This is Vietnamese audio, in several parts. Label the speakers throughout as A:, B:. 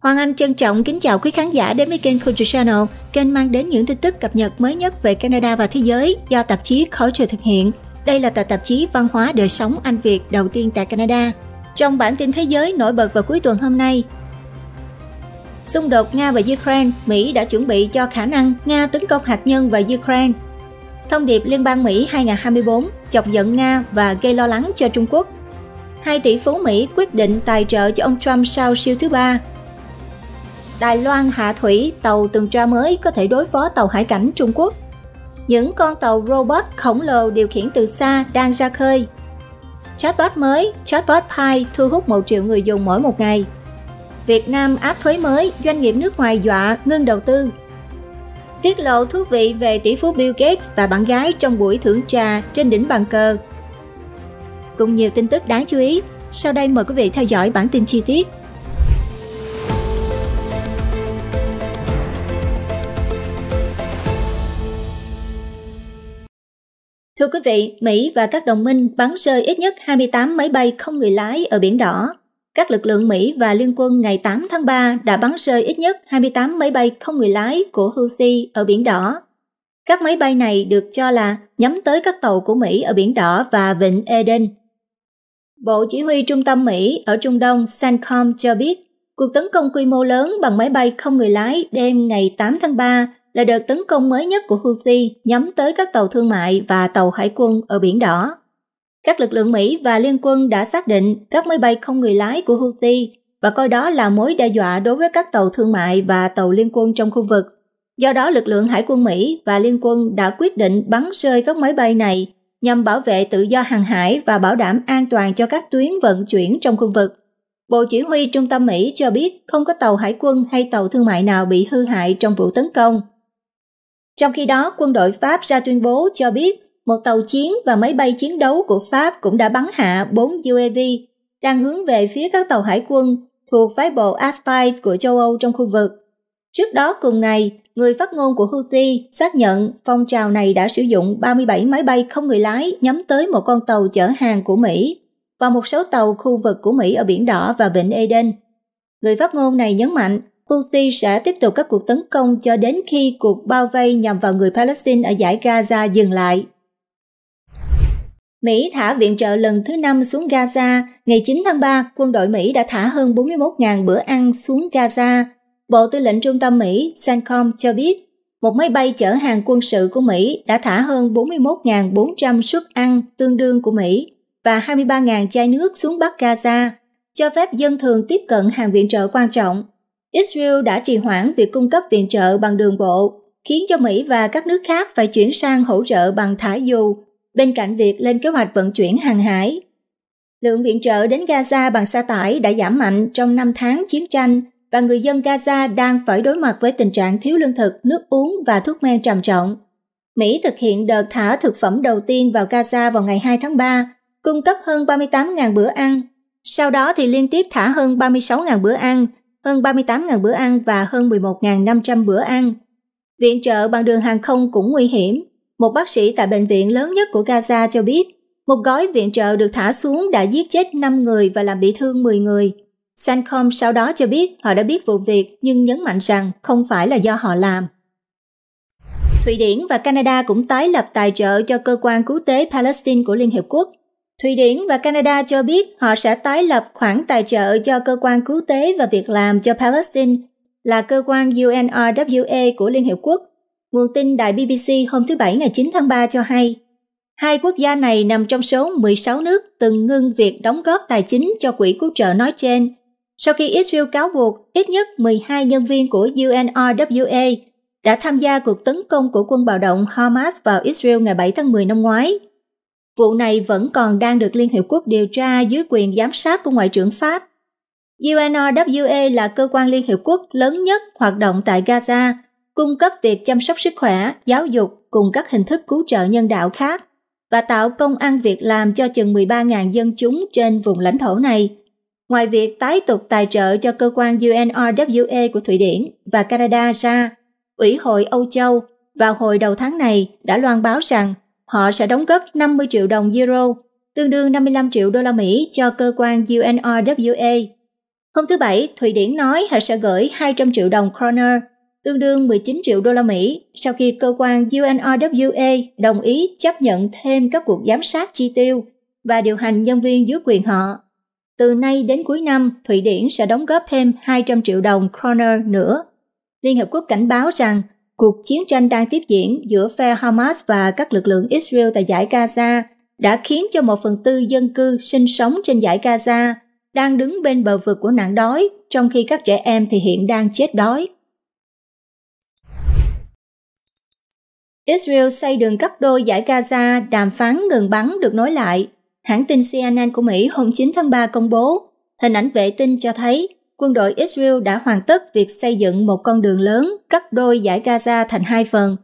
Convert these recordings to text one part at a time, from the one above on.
A: Hoàng Anh trân trọng kính chào quý khán giả đến với kênh Culture Channel, kênh mang đến những tin tức cập nhật mới nhất về Canada và thế giới do tạp chí Culture thực hiện. Đây là tờ tạp chí văn hóa đời sống Anh Việt đầu tiên tại Canada. Trong bản tin thế giới nổi bật vào cuối tuần hôm nay, Xung đột Nga và Ukraine, Mỹ đã chuẩn bị cho khả năng Nga tấn công hạt nhân và Ukraine. Thông điệp Liên bang Mỹ 2024 chọc giận Nga và gây lo lắng cho Trung Quốc. Hai tỷ phú Mỹ quyết định tài trợ cho ông Trump sau siêu thứ ba Đài Loan hạ thủy tàu tuần tra mới có thể đối phó tàu hải cảnh Trung Quốc. Những con tàu robot khổng lồ điều khiển từ xa đang ra khơi. Chatbot mới, Chatbot Pi thu hút 1 triệu người dùng mỗi một ngày. Việt Nam áp thuế mới, doanh nghiệp nước ngoài dọa ngưng đầu tư. Tiết lộ thú vị về tỷ phú Bill Gates và bạn gái trong buổi thưởng trà trên đỉnh bàn cờ. Cùng nhiều tin tức đáng chú ý, sau đây mời quý vị theo dõi bản tin chi tiết. Thưa quý vị, Mỹ và các đồng minh bắn rơi ít nhất 28 máy bay không người lái ở Biển Đỏ. Các lực lượng Mỹ và Liên quân ngày 8 tháng 3 đã bắn rơi ít nhất 28 máy bay không người lái của Houthi ở Biển Đỏ. Các máy bay này được cho là nhắm tới các tàu của Mỹ ở Biển Đỏ và Vịnh Eden. Bộ Chỉ huy Trung tâm Mỹ ở Trung Đông CENTCOM cho biết cuộc tấn công quy mô lớn bằng máy bay không người lái đêm ngày 8 tháng 3 là đợt tấn công mới nhất của Houthi nhắm tới các tàu thương mại và tàu hải quân ở Biển Đỏ. Các lực lượng Mỹ và Liên quân đã xác định các máy bay không người lái của Houthi và coi đó là mối đe dọa đối với các tàu thương mại và tàu liên quân trong khu vực. Do đó, lực lượng Hải quân Mỹ và Liên quân đã quyết định bắn rơi các máy bay này nhằm bảo vệ tự do hàng hải và bảo đảm an toàn cho các tuyến vận chuyển trong khu vực. Bộ Chỉ huy Trung tâm Mỹ cho biết không có tàu hải quân hay tàu thương mại nào bị hư hại trong vụ tấn công. Trong khi đó, quân đội Pháp ra tuyên bố cho biết một tàu chiến và máy bay chiến đấu của Pháp cũng đã bắn hạ bốn UAV đang hướng về phía các tàu hải quân thuộc phái bộ Aspide của châu Âu trong khu vực. Trước đó cùng ngày, người phát ngôn của Houthi xác nhận phong trào này đã sử dụng 37 máy bay không người lái nhắm tới một con tàu chở hàng của Mỹ và một số tàu khu vực của Mỹ ở Biển Đỏ và Vịnh Eden. Người phát ngôn này nhấn mạnh Houthi sẽ tiếp tục các cuộc tấn công cho đến khi cuộc bao vây nhằm vào người Palestine ở giải Gaza dừng lại. Mỹ thả viện trợ lần thứ năm xuống Gaza. Ngày 9 tháng 3, quân đội Mỹ đã thả hơn 41.000 bữa ăn xuống Gaza. Bộ Tư lệnh Trung tâm Mỹ CENTCOM cho biết, một máy bay chở hàng quân sự của Mỹ đã thả hơn 41.400 suất ăn tương đương của Mỹ và 23.000 chai nước xuống Bắc Gaza, cho phép dân thường tiếp cận hàng viện trợ quan trọng Israel đã trì hoãn việc cung cấp viện trợ bằng đường bộ, khiến cho Mỹ và các nước khác phải chuyển sang hỗ trợ bằng thả dù, bên cạnh việc lên kế hoạch vận chuyển hàng hải. Lượng viện trợ đến Gaza bằng xe tải đã giảm mạnh trong 5 tháng chiến tranh và người dân Gaza đang phải đối mặt với tình trạng thiếu lương thực, nước uống và thuốc men trầm trọng. Mỹ thực hiện đợt thả thực phẩm đầu tiên vào Gaza vào ngày 2 tháng 3, cung cấp hơn 38.000 bữa ăn. Sau đó thì liên tiếp thả hơn 36.000 bữa ăn hơn 38.000 bữa ăn và hơn 11.500 bữa ăn. Viện trợ bằng đường hàng không cũng nguy hiểm. Một bác sĩ tại bệnh viện lớn nhất của Gaza cho biết, một gói viện trợ được thả xuống đã giết chết 5 người và làm bị thương 10 người. Sancom sau đó cho biết họ đã biết vụ việc nhưng nhấn mạnh rằng không phải là do họ làm. Thụy Điển và Canada cũng tái lập tài trợ cho cơ quan cứu tế Palestine của Liên Hiệp Quốc Thụy Điển và Canada cho biết họ sẽ tái lập khoản tài trợ cho cơ quan cứu tế và việc làm cho Palestine là cơ quan UNRWA của Liên Hiệp Quốc. Nguồn tin đài BBC hôm thứ Bảy ngày 9 tháng 3 cho hay, hai quốc gia này nằm trong số 16 nước từng ngưng việc đóng góp tài chính cho quỹ cứu trợ nói trên, sau khi Israel cáo buộc ít nhất 12 nhân viên của UNRWA đã tham gia cuộc tấn công của quân bạo động Hamas vào Israel ngày 7 tháng 10 năm ngoái – Vụ này vẫn còn đang được Liên Hiệp Quốc điều tra dưới quyền giám sát của Ngoại trưởng Pháp. UNRWA là cơ quan Liên Hiệp Quốc lớn nhất hoạt động tại Gaza, cung cấp việc chăm sóc sức khỏe, giáo dục cùng các hình thức cứu trợ nhân đạo khác và tạo công ăn việc làm cho chừng 13.000 dân chúng trên vùng lãnh thổ này. Ngoài việc tái tục tài trợ cho cơ quan UNRWA của Thụy Điển và Canada ra, Ủy hội Âu Châu vào hồi đầu tháng này đã loan báo rằng họ sẽ đóng góp 50 triệu đồng euro, tương đương 55 triệu đô la Mỹ cho cơ quan UNRWA. Hôm thứ Bảy, Thụy Điển nói họ sẽ gửi 200 triệu đồng kroner, tương đương 19 triệu đô la Mỹ, sau khi cơ quan UNRWA đồng ý chấp nhận thêm các cuộc giám sát chi tiêu và điều hành nhân viên dưới quyền họ. Từ nay đến cuối năm, Thụy Điển sẽ đóng góp thêm 200 triệu đồng kroner nữa. Liên Hợp Quốc cảnh báo rằng cuộc chiến tranh đang tiếp diễn giữa phe Hamas và các lực lượng Israel tại giải Gaza đã khiến cho một phần tư dân cư sinh sống trên giải Gaza đang đứng bên bờ vực của nạn đói, trong khi các trẻ em thì hiện đang chết đói. Israel xây đường cắt đôi giải Gaza, đàm phán ngừng bắn được nối lại. Hãng tin CNN của Mỹ hôm 9 tháng 3 công bố, hình ảnh vệ tinh cho thấy quân đội Israel đã hoàn tất việc xây dựng một con đường lớn cắt đôi giải Gaza thành hai phần.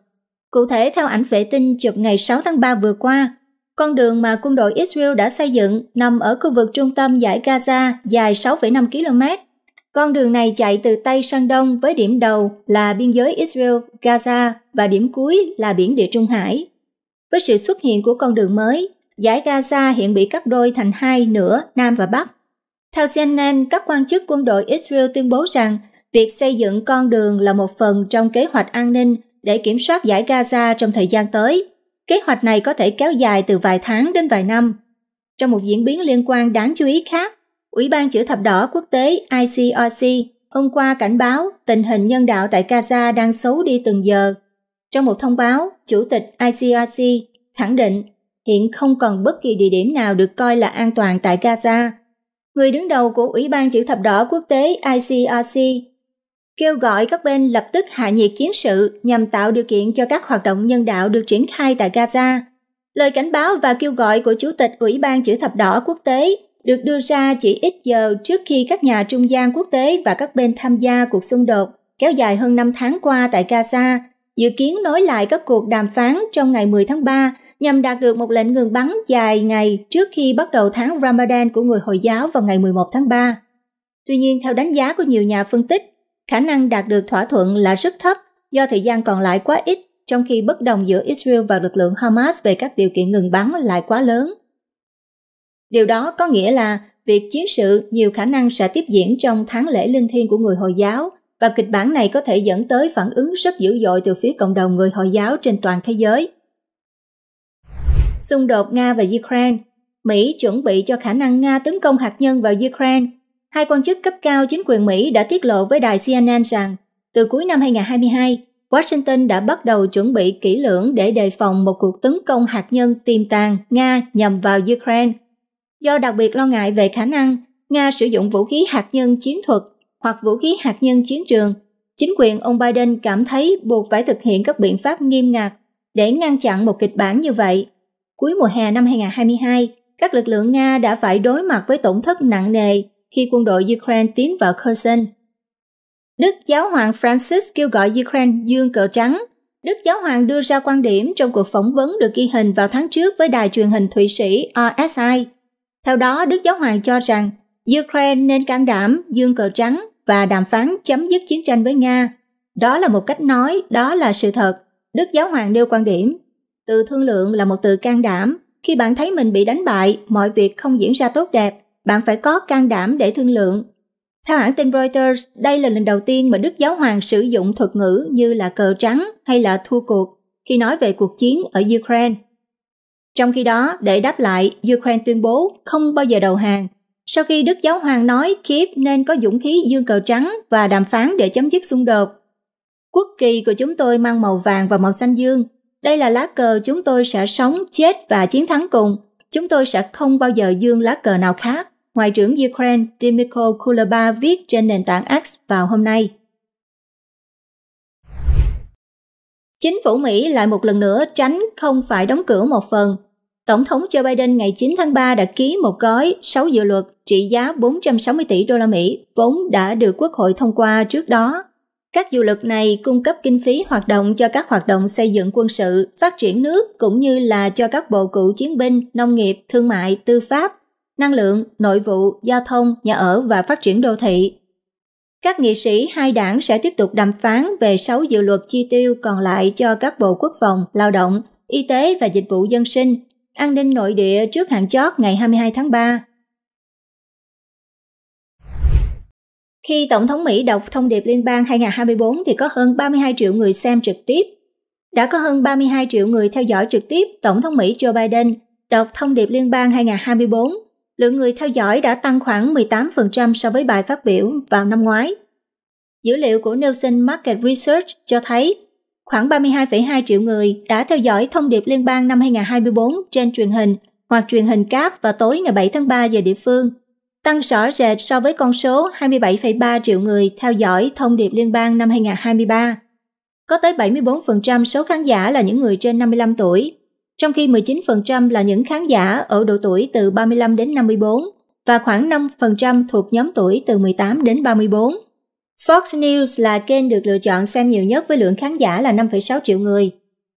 A: Cụ thể, theo ảnh vệ tinh chụp ngày 6 tháng 3 vừa qua, con đường mà quân đội Israel đã xây dựng nằm ở khu vực trung tâm giải Gaza dài 6,5 km. Con đường này chạy từ Tây sang Đông với điểm đầu là biên giới Israel-Gaza và điểm cuối là biển Địa Trung Hải. Với sự xuất hiện của con đường mới, giải Gaza hiện bị cắt đôi thành hai nửa Nam và Bắc theo CNN, các quan chức quân đội Israel tuyên bố rằng việc xây dựng con đường là một phần trong kế hoạch an ninh để kiểm soát giải Gaza trong thời gian tới. Kế hoạch này có thể kéo dài từ vài tháng đến vài năm. Trong một diễn biến liên quan đáng chú ý khác, Ủy ban chữ thập đỏ quốc tế ICRC hôm qua cảnh báo tình hình nhân đạo tại Gaza đang xấu đi từng giờ. Trong một thông báo, Chủ tịch ICRC khẳng định hiện không còn bất kỳ địa điểm nào được coi là an toàn tại Gaza – người đứng đầu của Ủy ban chữ thập đỏ quốc tế ICRC, kêu gọi các bên lập tức hạ nhiệt chiến sự nhằm tạo điều kiện cho các hoạt động nhân đạo được triển khai tại Gaza. Lời cảnh báo và kêu gọi của Chủ tịch Ủy ban chữ thập đỏ quốc tế được đưa ra chỉ ít giờ trước khi các nhà trung gian quốc tế và các bên tham gia cuộc xung đột kéo dài hơn 5 tháng qua tại Gaza dự kiến nối lại các cuộc đàm phán trong ngày 10 tháng 3 nhằm đạt được một lệnh ngừng bắn dài ngày trước khi bắt đầu tháng Ramadan của người Hồi giáo vào ngày 11 tháng 3. Tuy nhiên, theo đánh giá của nhiều nhà phân tích, khả năng đạt được thỏa thuận là rất thấp do thời gian còn lại quá ít, trong khi bất đồng giữa Israel và lực lượng Hamas về các điều kiện ngừng bắn lại quá lớn. Điều đó có nghĩa là việc chiến sự nhiều khả năng sẽ tiếp diễn trong tháng lễ linh thiêng của người Hồi giáo – và kịch bản này có thể dẫn tới phản ứng rất dữ dội từ phía cộng đồng người Hồi giáo trên toàn thế giới. Xung đột Nga và Ukraine Mỹ chuẩn bị cho khả năng Nga tấn công hạt nhân vào Ukraine. Hai quan chức cấp cao chính quyền Mỹ đã tiết lộ với đài CNN rằng từ cuối năm 2022, Washington đã bắt đầu chuẩn bị kỹ lưỡng để đề phòng một cuộc tấn công hạt nhân tiềm tàng Nga nhằm vào Ukraine. Do đặc biệt lo ngại về khả năng Nga sử dụng vũ khí hạt nhân chiến thuật hoặc vũ khí hạt nhân chiến trường, chính quyền ông Biden cảm thấy buộc phải thực hiện các biện pháp nghiêm ngặt để ngăn chặn một kịch bản như vậy. Cuối mùa hè năm 2022, các lực lượng Nga đã phải đối mặt với tổn thất nặng nề khi quân đội Ukraine tiến vào Kherson. Đức Giáo hoàng Francis kêu gọi Ukraine dương cờ trắng. Đức Giáo hoàng đưa ra quan điểm trong cuộc phỏng vấn được ghi hình vào tháng trước với đài truyền hình Thụy Sĩ RSI. Theo đó, Đức Giáo hoàng cho rằng Ukraine nên can đảm dương cờ trắng và đàm phán chấm dứt chiến tranh với Nga. Đó là một cách nói, đó là sự thật. Đức Giáo Hoàng nêu quan điểm. Từ thương lượng là một từ can đảm. Khi bạn thấy mình bị đánh bại, mọi việc không diễn ra tốt đẹp, bạn phải có can đảm để thương lượng. Theo hãng tin Reuters, đây là lần đầu tiên mà Đức Giáo Hoàng sử dụng thuật ngữ như là cờ trắng hay là thua cuộc khi nói về cuộc chiến ở Ukraine. Trong khi đó, để đáp lại, Ukraine tuyên bố không bao giờ đầu hàng sau khi Đức Giáo Hoàng nói Kiev nên có dũng khí dương cờ trắng và đàm phán để chấm dứt xung đột. Quốc kỳ của chúng tôi mang màu vàng và màu xanh dương. Đây là lá cờ chúng tôi sẽ sống, chết và chiến thắng cùng. Chúng tôi sẽ không bao giờ dương lá cờ nào khác. Ngoại trưởng Ukraine Dmytro Kuleba viết trên nền tảng X vào hôm nay. Chính phủ Mỹ lại một lần nữa tránh không phải đóng cửa một phần Tổng thống Joe Biden ngày 9 tháng 3 đã ký một gói 6 dự luật trị giá 460 tỷ đô la Mỹ, vốn đã được Quốc hội thông qua trước đó. Các dự luật này cung cấp kinh phí hoạt động cho các hoạt động xây dựng quân sự, phát triển nước cũng như là cho các bộ cựu chiến binh, nông nghiệp, thương mại, tư pháp, năng lượng, nội vụ, giao thông, nhà ở và phát triển đô thị. Các nghị sĩ hai đảng sẽ tiếp tục đàm phán về 6 dự luật chi tiêu còn lại cho các bộ quốc phòng, lao động, y tế và dịch vụ dân sinh an ninh nội địa trước hạn chót ngày 22 tháng 3. Khi Tổng thống Mỹ đọc thông điệp liên bang 2024 thì có hơn 32 triệu người xem trực tiếp. Đã có hơn 32 triệu người theo dõi trực tiếp Tổng thống Mỹ Joe Biden đọc thông điệp liên bang 2024. Lượng người theo dõi đã tăng khoảng 18% so với bài phát biểu vào năm ngoái. Dữ liệu của Nielsen Market Research cho thấy Khoảng 32,2 triệu người đã theo dõi thông điệp liên bang năm 2024 trên truyền hình hoặc truyền hình cáp vào tối ngày 7 tháng 3 giờ địa phương, tăng rõ rệt so với con số 27,3 triệu người theo dõi thông điệp liên bang năm 2023. Có tới 74% số khán giả là những người trên 55 tuổi, trong khi 19% là những khán giả ở độ tuổi từ 35 đến 54 và khoảng 5% thuộc nhóm tuổi từ 18 đến 34. Fox News là kênh được lựa chọn xem nhiều nhất với lượng khán giả là 5,6 triệu người.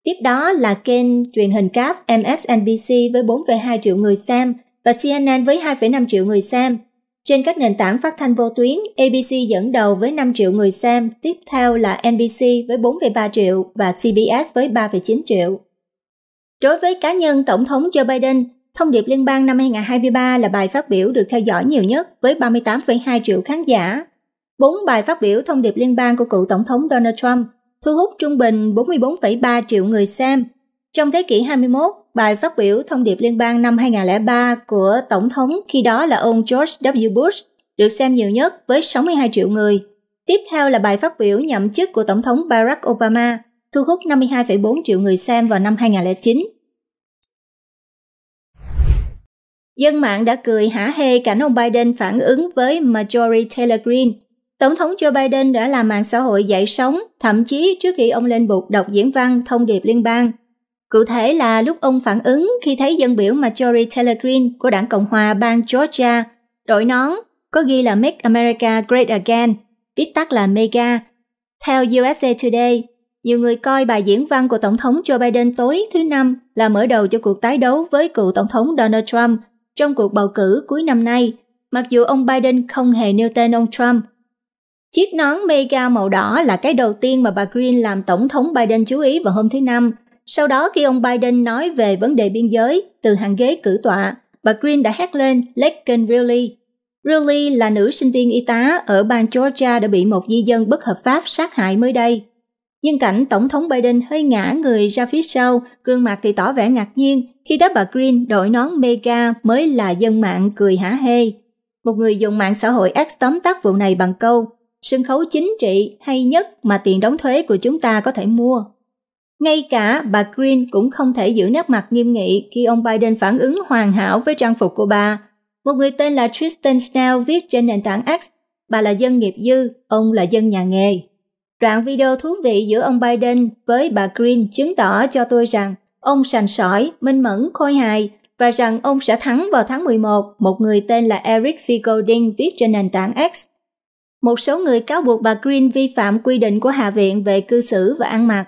A: Tiếp đó là kênh truyền hình cáp MSNBC với 4,2 triệu người xem và CNN với 2,5 triệu người xem. Trên các nền tảng phát thanh vô tuyến, ABC dẫn đầu với 5 triệu người xem, tiếp theo là NBC với 4,3 triệu và CBS với 3,9 triệu. Đối với cá nhân Tổng thống Joe Biden, thông điệp liên bang năm 2023 là bài phát biểu được theo dõi nhiều nhất với 38,2 triệu khán giả Bốn bài phát biểu thông điệp liên bang của cựu Tổng thống Donald Trump thu hút trung bình 44,3 triệu người xem. Trong thế kỷ 21, bài phát biểu thông điệp liên bang năm 2003 của Tổng thống khi đó là ông George W. Bush được xem nhiều nhất với 62 triệu người. Tiếp theo là bài phát biểu nhậm chức của Tổng thống Barack Obama thu hút 52,4 triệu người xem vào năm 2009. Dân mạng đã cười hả hê cảnh ông Biden phản ứng với Majority Taylor Greene, Tổng thống Joe Biden đã làm mạng xã hội dậy sóng, thậm chí trước khi ông lên bục đọc diễn văn thông điệp liên bang. Cụ thể là lúc ông phản ứng khi thấy dân biểu Marjorie Taylor Greene của đảng Cộng hòa bang Georgia đội nón có ghi là Make America Great Again, viết tắt là MEGA. Theo USA Today, nhiều người coi bài diễn văn của Tổng thống Joe Biden tối thứ Năm là mở đầu cho cuộc tái đấu với cựu Tổng thống Donald Trump trong cuộc bầu cử cuối năm nay, mặc dù ông Biden không hề nêu tên ông Trump – Chiếc nón mega màu đỏ là cái đầu tiên mà bà Green làm Tổng thống Biden chú ý vào hôm thứ Năm. Sau đó khi ông Biden nói về vấn đề biên giới, từ hàng ghế cử tọa, bà Green đã hét lên "Laken Riley. Riley là nữ sinh viên y tá ở bang Georgia đã bị một di dân bất hợp pháp sát hại mới đây. Nhưng cảnh Tổng thống Biden hơi ngã người ra phía sau, gương mặt thì tỏ vẻ ngạc nhiên khi thấy bà Green đội nón mega mới là dân mạng cười hả hê. Một người dùng mạng xã hội X tóm tắt vụ này bằng câu sân khấu chính trị hay nhất mà tiền đóng thuế của chúng ta có thể mua. Ngay cả bà Green cũng không thể giữ nét mặt nghiêm nghị khi ông Biden phản ứng hoàn hảo với trang phục của bà. Một người tên là Tristan Snell viết trên nền tảng X, bà là dân nghiệp dư, ông là dân nhà nghề. Đoạn video thú vị giữa ông Biden với bà Green chứng tỏ cho tôi rằng ông sành sỏi, minh mẫn, khôi hài và rằng ông sẽ thắng vào tháng 11, một người tên là Eric Figolding viết trên nền tảng X một số người cáo buộc bà Green vi phạm quy định của Hạ viện về cư xử và ăn mặc.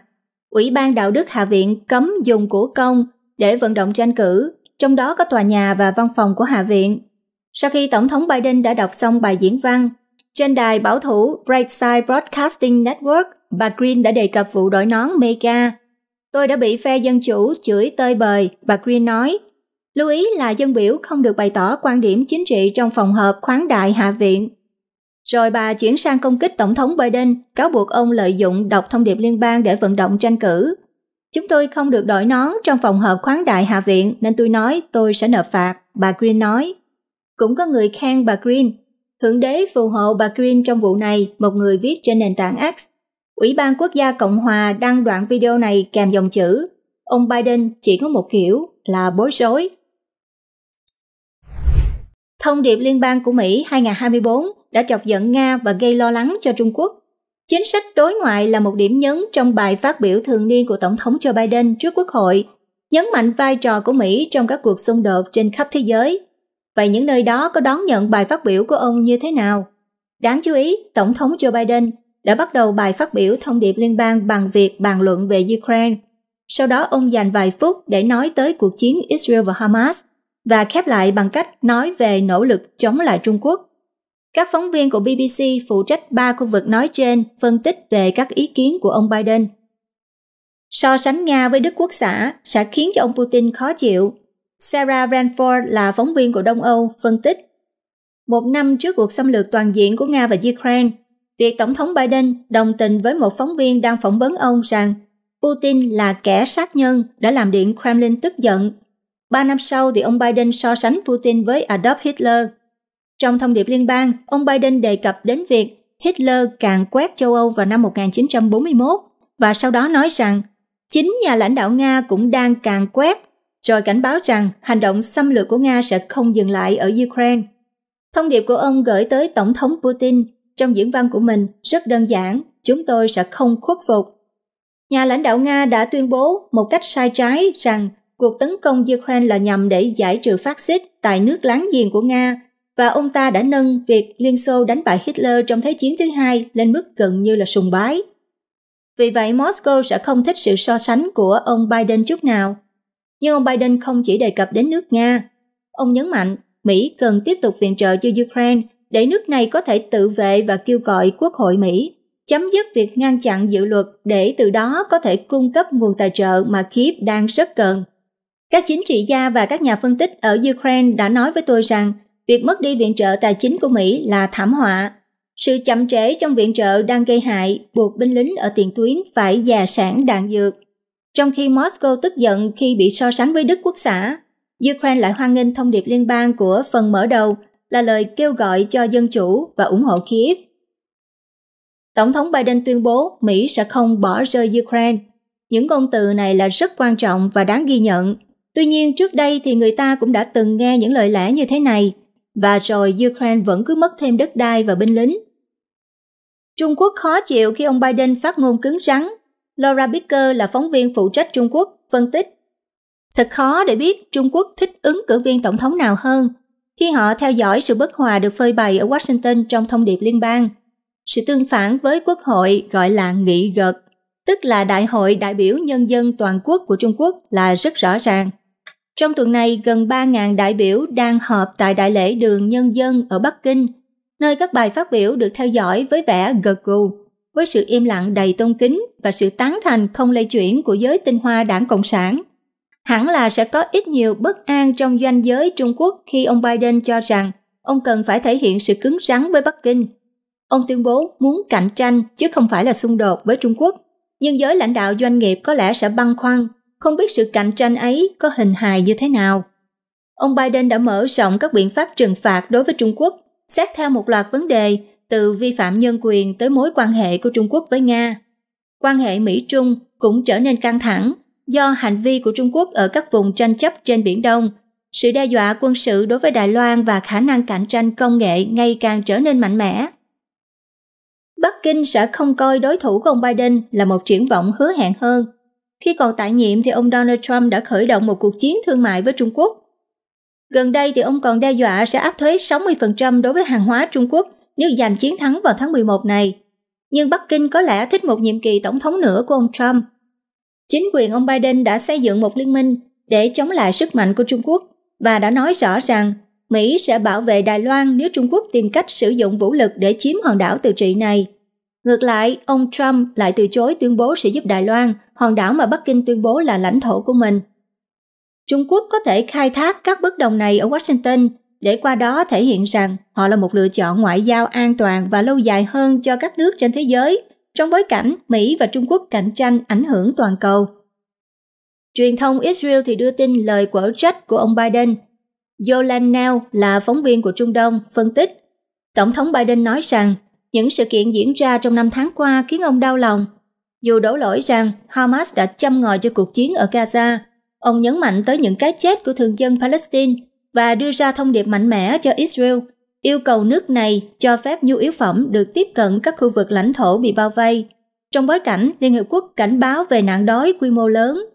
A: Ủy ban đạo đức Hạ viện cấm dùng của công để vận động tranh cử, trong đó có tòa nhà và văn phòng của Hạ viện. Sau khi Tổng thống Biden đã đọc xong bài diễn văn, trên đài bảo thủ Brightside Broadcasting Network, bà Green đã đề cập vụ đổi nón Mega. Tôi đã bị phe dân chủ chửi tơi bời, bà Green nói. Lưu ý là dân biểu không được bày tỏ quan điểm chính trị trong phòng họp khoáng đại Hạ viện rồi bà chuyển sang công kích Tổng thống Biden, cáo buộc ông lợi dụng đọc thông điệp liên bang để vận động tranh cử. Chúng tôi không được đội nón trong phòng họp khoáng đại Hạ viện nên tôi nói tôi sẽ nộp phạt, bà Green nói. Cũng có người khen bà Green. Thượng đế phù hộ bà Green trong vụ này, một người viết trên nền tảng X. Ủy ban Quốc gia Cộng hòa đăng đoạn video này kèm dòng chữ Ông Biden chỉ có một kiểu là bối rối. Thông điệp liên bang của Mỹ 2024 đã chọc giận Nga và gây lo lắng cho Trung Quốc. Chính sách đối ngoại là một điểm nhấn trong bài phát biểu thường niên của Tổng thống Joe Biden trước Quốc hội, nhấn mạnh vai trò của Mỹ trong các cuộc xung đột trên khắp thế giới. Vậy những nơi đó có đón nhận bài phát biểu của ông như thế nào? Đáng chú ý, Tổng thống Joe Biden đã bắt đầu bài phát biểu thông điệp liên bang bằng việc bàn luận về Ukraine. Sau đó ông dành vài phút để nói tới cuộc chiến Israel và Hamas và khép lại bằng cách nói về nỗ lực chống lại Trung Quốc. Các phóng viên của BBC phụ trách ba khu vực nói trên phân tích về các ý kiến của ông Biden. So sánh Nga với Đức Quốc xã sẽ khiến cho ông Putin khó chịu. Sarah Ranford là phóng viên của Đông Âu phân tích. Một năm trước cuộc xâm lược toàn diện của Nga và Ukraine, việc Tổng thống Biden đồng tình với một phóng viên đang phỏng vấn ông rằng Putin là kẻ sát nhân đã làm Điện Kremlin tức giận. Ba năm sau thì ông Biden so sánh Putin với Adolf Hitler – trong thông điệp liên bang, ông Biden đề cập đến việc Hitler càng quét châu Âu vào năm 1941 và sau đó nói rằng chính nhà lãnh đạo Nga cũng đang càng quét, rồi cảnh báo rằng hành động xâm lược của Nga sẽ không dừng lại ở Ukraine. Thông điệp của ông gửi tới Tổng thống Putin trong diễn văn của mình rất đơn giản, chúng tôi sẽ không khuất phục. Nhà lãnh đạo Nga đã tuyên bố một cách sai trái rằng cuộc tấn công Ukraine là nhằm để giải trừ phát xít tại nước láng giềng của Nga và ông ta đã nâng việc Liên Xô đánh bại Hitler trong Thế chiến thứ hai lên mức gần như là sùng bái. Vì vậy, Moscow sẽ không thích sự so sánh của ông Biden chút nào. Nhưng ông Biden không chỉ đề cập đến nước Nga. Ông nhấn mạnh Mỹ cần tiếp tục viện trợ cho Ukraine để nước này có thể tự vệ và kêu gọi Quốc hội Mỹ chấm dứt việc ngăn chặn dự luật để từ đó có thể cung cấp nguồn tài trợ mà Kiev đang rất cần. Các chính trị gia và các nhà phân tích ở Ukraine đã nói với tôi rằng việc mất đi viện trợ tài chính của Mỹ là thảm họa. Sự chậm trễ trong viện trợ đang gây hại, buộc binh lính ở tiền tuyến phải già sản đạn dược. Trong khi Moscow tức giận khi bị so sánh với Đức Quốc xã, Ukraine lại hoan nghênh thông điệp liên bang của phần mở đầu là lời kêu gọi cho dân chủ và ủng hộ Kiev. Tổng thống Biden tuyên bố Mỹ sẽ không bỏ rơi Ukraine. Những ngôn từ này là rất quan trọng và đáng ghi nhận. Tuy nhiên, trước đây thì người ta cũng đã từng nghe những lời lẽ như thế này và rồi Ukraine vẫn cứ mất thêm đất đai và binh lính. Trung Quốc khó chịu khi ông Biden phát ngôn cứng rắn. Laura Baker là phóng viên phụ trách Trung Quốc, phân tích. Thật khó để biết Trung Quốc thích ứng cử viên tổng thống nào hơn khi họ theo dõi sự bất hòa được phơi bày ở Washington trong thông điệp liên bang. Sự tương phản với quốc hội gọi là nghị gật, tức là Đại hội đại biểu nhân dân toàn quốc của Trung Quốc là rất rõ ràng. Trong tuần này, gần 3.000 đại biểu đang họp tại Đại lễ Đường Nhân dân ở Bắc Kinh, nơi các bài phát biểu được theo dõi với vẻ gật gù, với sự im lặng đầy tôn kính và sự tán thành không lây chuyển của giới tinh hoa đảng Cộng sản. Hẳn là sẽ có ít nhiều bất an trong doanh giới Trung Quốc khi ông Biden cho rằng ông cần phải thể hiện sự cứng rắn với Bắc Kinh. Ông tuyên bố muốn cạnh tranh chứ không phải là xung đột với Trung Quốc. Nhưng giới lãnh đạo doanh nghiệp có lẽ sẽ băn khoăn không biết sự cạnh tranh ấy có hình hài như thế nào. Ông Biden đã mở rộng các biện pháp trừng phạt đối với Trung Quốc, xét theo một loạt vấn đề từ vi phạm nhân quyền tới mối quan hệ của Trung Quốc với Nga. Quan hệ Mỹ-Trung cũng trở nên căng thẳng do hành vi của Trung Quốc ở các vùng tranh chấp trên Biển Đông, sự đe dọa quân sự đối với Đài Loan và khả năng cạnh tranh công nghệ ngày càng trở nên mạnh mẽ. Bắc Kinh sẽ không coi đối thủ của ông Biden là một triển vọng hứa hẹn hơn khi còn tại nhiệm thì ông Donald Trump đã khởi động một cuộc chiến thương mại với Trung Quốc. Gần đây thì ông còn đe dọa sẽ áp thuế 60% đối với hàng hóa Trung Quốc nếu giành chiến thắng vào tháng 11 này. Nhưng Bắc Kinh có lẽ thích một nhiệm kỳ tổng thống nữa của ông Trump. Chính quyền ông Biden đã xây dựng một liên minh để chống lại sức mạnh của Trung Quốc và đã nói rõ rằng Mỹ sẽ bảo vệ Đài Loan nếu Trung Quốc tìm cách sử dụng vũ lực để chiếm hòn đảo tự trị này. Ngược lại, ông Trump lại từ chối tuyên bố sẽ giúp Đài Loan, hòn đảo mà Bắc Kinh tuyên bố là lãnh thổ của mình. Trung Quốc có thể khai thác các bất đồng này ở Washington để qua đó thể hiện rằng họ là một lựa chọn ngoại giao an toàn và lâu dài hơn cho các nước trên thế giới trong bối cảnh Mỹ và Trung Quốc cạnh tranh ảnh hưởng toàn cầu. Truyền thông Israel thì đưa tin lời quở trách của ông Biden. Yolan Nell là phóng viên của Trung Đông phân tích. Tổng thống Biden nói rằng những sự kiện diễn ra trong năm tháng qua khiến ông đau lòng. Dù đổ lỗi rằng Hamas đã châm ngòi cho cuộc chiến ở Gaza, ông nhấn mạnh tới những cái chết của thường dân Palestine và đưa ra thông điệp mạnh mẽ cho Israel, yêu cầu nước này cho phép nhu yếu phẩm được tiếp cận các khu vực lãnh thổ bị bao vây, trong bối cảnh Liên Hiệp Quốc cảnh báo về nạn đói quy mô lớn.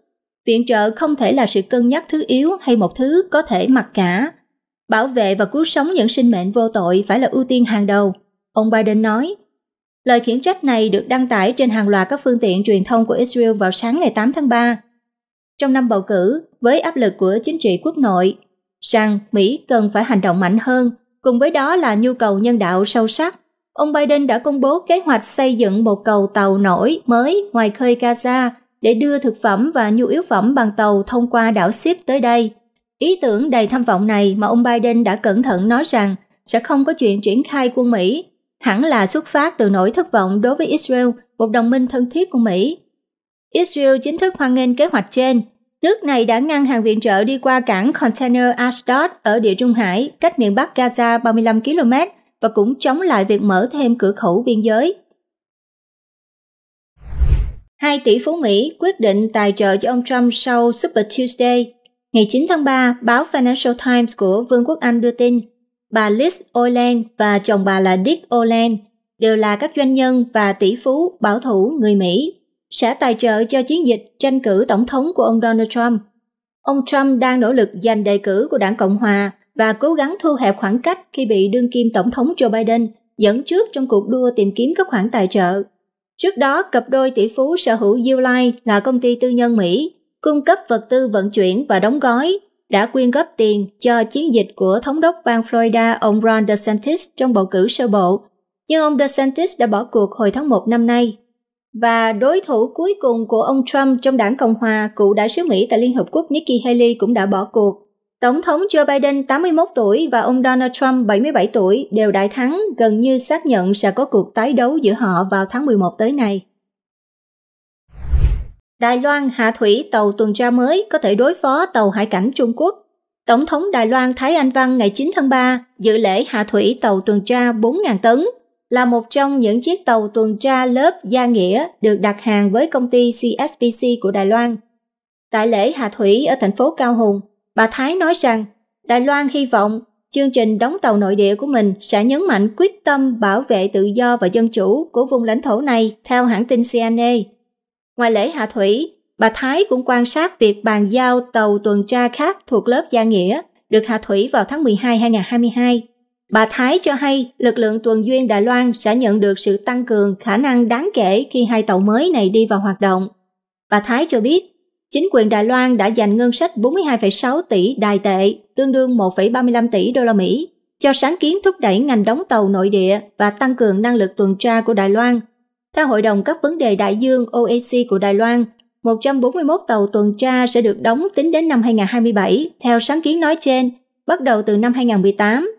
A: Viện trợ không thể là sự cân nhắc thứ yếu hay một thứ có thể mặc cả. Bảo vệ và cứu sống những sinh mệnh vô tội phải là ưu tiên hàng đầu – ông Biden nói. Lời khiển trách này được đăng tải trên hàng loạt các phương tiện truyền thông của Israel vào sáng ngày 8 tháng 3. Trong năm bầu cử, với áp lực của chính trị quốc nội, rằng Mỹ cần phải hành động mạnh hơn, cùng với đó là nhu cầu nhân đạo sâu sắc, ông Biden đã công bố kế hoạch xây dựng một cầu tàu nổi mới ngoài khơi Gaza để đưa thực phẩm và nhu yếu phẩm bằng tàu thông qua đảo Ship tới đây. Ý tưởng đầy tham vọng này mà ông Biden đã cẩn thận nói rằng sẽ không có chuyện triển khai quân Mỹ hẳn là xuất phát từ nỗi thất vọng đối với Israel, một đồng minh thân thiết của Mỹ. Israel chính thức hoan nghênh kế hoạch trên. Nước này đã ngăn hàng viện trợ đi qua cảng container Ashdod ở Địa Trung Hải, cách miền Bắc Gaza 35 km và cũng chống lại việc mở thêm cửa khẩu biên giới. Hai tỷ phú Mỹ quyết định tài trợ cho ông Trump sau Super Tuesday. Ngày 9 tháng 3, báo Financial Times của Vương quốc Anh đưa tin Bà Liz Oland và chồng bà là Dick Oland đều là các doanh nhân và tỷ phú bảo thủ người Mỹ sẽ tài trợ cho chiến dịch tranh cử tổng thống của ông Donald Trump. Ông Trump đang nỗ lực giành đề cử của đảng Cộng Hòa và cố gắng thu hẹp khoảng cách khi bị đương kim tổng thống Joe Biden dẫn trước trong cuộc đua tìm kiếm các khoản tài trợ. Trước đó, cặp đôi tỷ phú sở hữu Uline là công ty tư nhân Mỹ, cung cấp vật tư vận chuyển và đóng gói đã quyên góp tiền cho chiến dịch của thống đốc bang Florida ông Ron DeSantis trong bầu cử sơ bộ, nhưng ông DeSantis đã bỏ cuộc hồi tháng 1 năm nay. Và đối thủ cuối cùng của ông Trump trong đảng Cộng hòa, cựu đại sứ Mỹ tại Liên Hợp Quốc Nikki Haley cũng đã bỏ cuộc. Tổng thống Joe Biden 81 tuổi và ông Donald Trump 77 tuổi đều đại thắng gần như xác nhận sẽ có cuộc tái đấu giữa họ vào tháng 11 tới này. Đài Loan hạ thủy tàu tuần tra mới có thể đối phó tàu hải cảnh Trung Quốc. Tổng thống Đài Loan Thái Anh Văn ngày 9 tháng 3 dự lễ hạ thủy tàu tuần tra 4.000 tấn, là một trong những chiếc tàu tuần tra lớp Gia Nghĩa được đặt hàng với công ty CSPC của Đài Loan. Tại lễ hạ thủy ở thành phố Cao Hùng, bà Thái nói rằng Đài Loan hy vọng chương trình đóng tàu nội địa của mình sẽ nhấn mạnh quyết tâm bảo vệ tự do và dân chủ của vùng lãnh thổ này theo hãng tin CNA Ngoài lễ hạ thủy, bà Thái cũng quan sát việc bàn giao tàu tuần tra khác thuộc lớp Gia Nghĩa được hạ thủy vào tháng 12 2022. Bà Thái cho hay lực lượng tuần duyên Đài Loan sẽ nhận được sự tăng cường khả năng đáng kể khi hai tàu mới này đi vào hoạt động. Bà Thái cho biết, chính quyền Đài Loan đã dành ngân sách 42,6 tỷ đài tệ, tương đương 1,35 tỷ đô la Mỹ, cho sáng kiến thúc đẩy ngành đóng tàu nội địa và tăng cường năng lực tuần tra của Đài Loan theo Hội đồng các vấn đề đại dương OAC e của Đài Loan, 141 tàu tuần tra sẽ được đóng tính đến năm 2027, theo sáng kiến nói trên, bắt đầu từ năm 2018.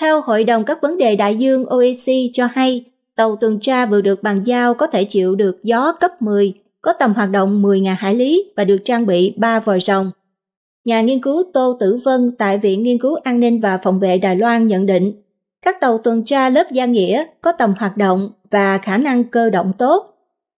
A: Theo Hội đồng các vấn đề đại dương OAC e cho hay, tàu tuần tra vừa được bàn giao có thể chịu được gió cấp 10, có tầm hoạt động 10.000 hải lý và được trang bị 3 vòi rồng. Nhà nghiên cứu Tô Tử Vân tại Viện Nghiên cứu An ninh và Phòng vệ Đài Loan nhận định, các tàu tuần tra lớp Gia Nghĩa có tầm hoạt động và khả năng cơ động tốt.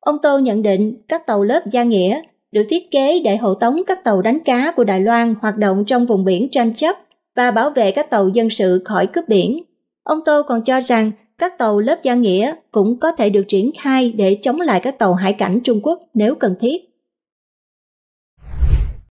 A: Ông Tô nhận định các tàu lớp Gia Nghĩa được thiết kế để hộ tống các tàu đánh cá của Đài Loan hoạt động trong vùng biển tranh chấp và bảo vệ các tàu dân sự khỏi cướp biển. Ông Tô còn cho rằng các tàu lớp Gia Nghĩa cũng có thể được triển khai để chống lại các tàu hải cảnh Trung Quốc nếu cần thiết.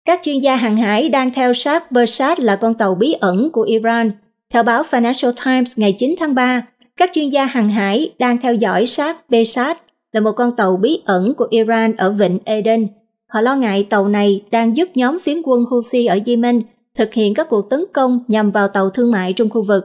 A: Các chuyên gia hàng hải đang theo sát Versat là con tàu bí ẩn của Iran. Theo báo Financial Times ngày 9 tháng 3, các chuyên gia hàng hải đang theo dõi sát Besat là một con tàu bí ẩn của Iran ở vịnh Eden. Họ lo ngại tàu này đang giúp nhóm phiến quân Houthi ở Yemen thực hiện các cuộc tấn công nhằm vào tàu thương mại trong khu vực.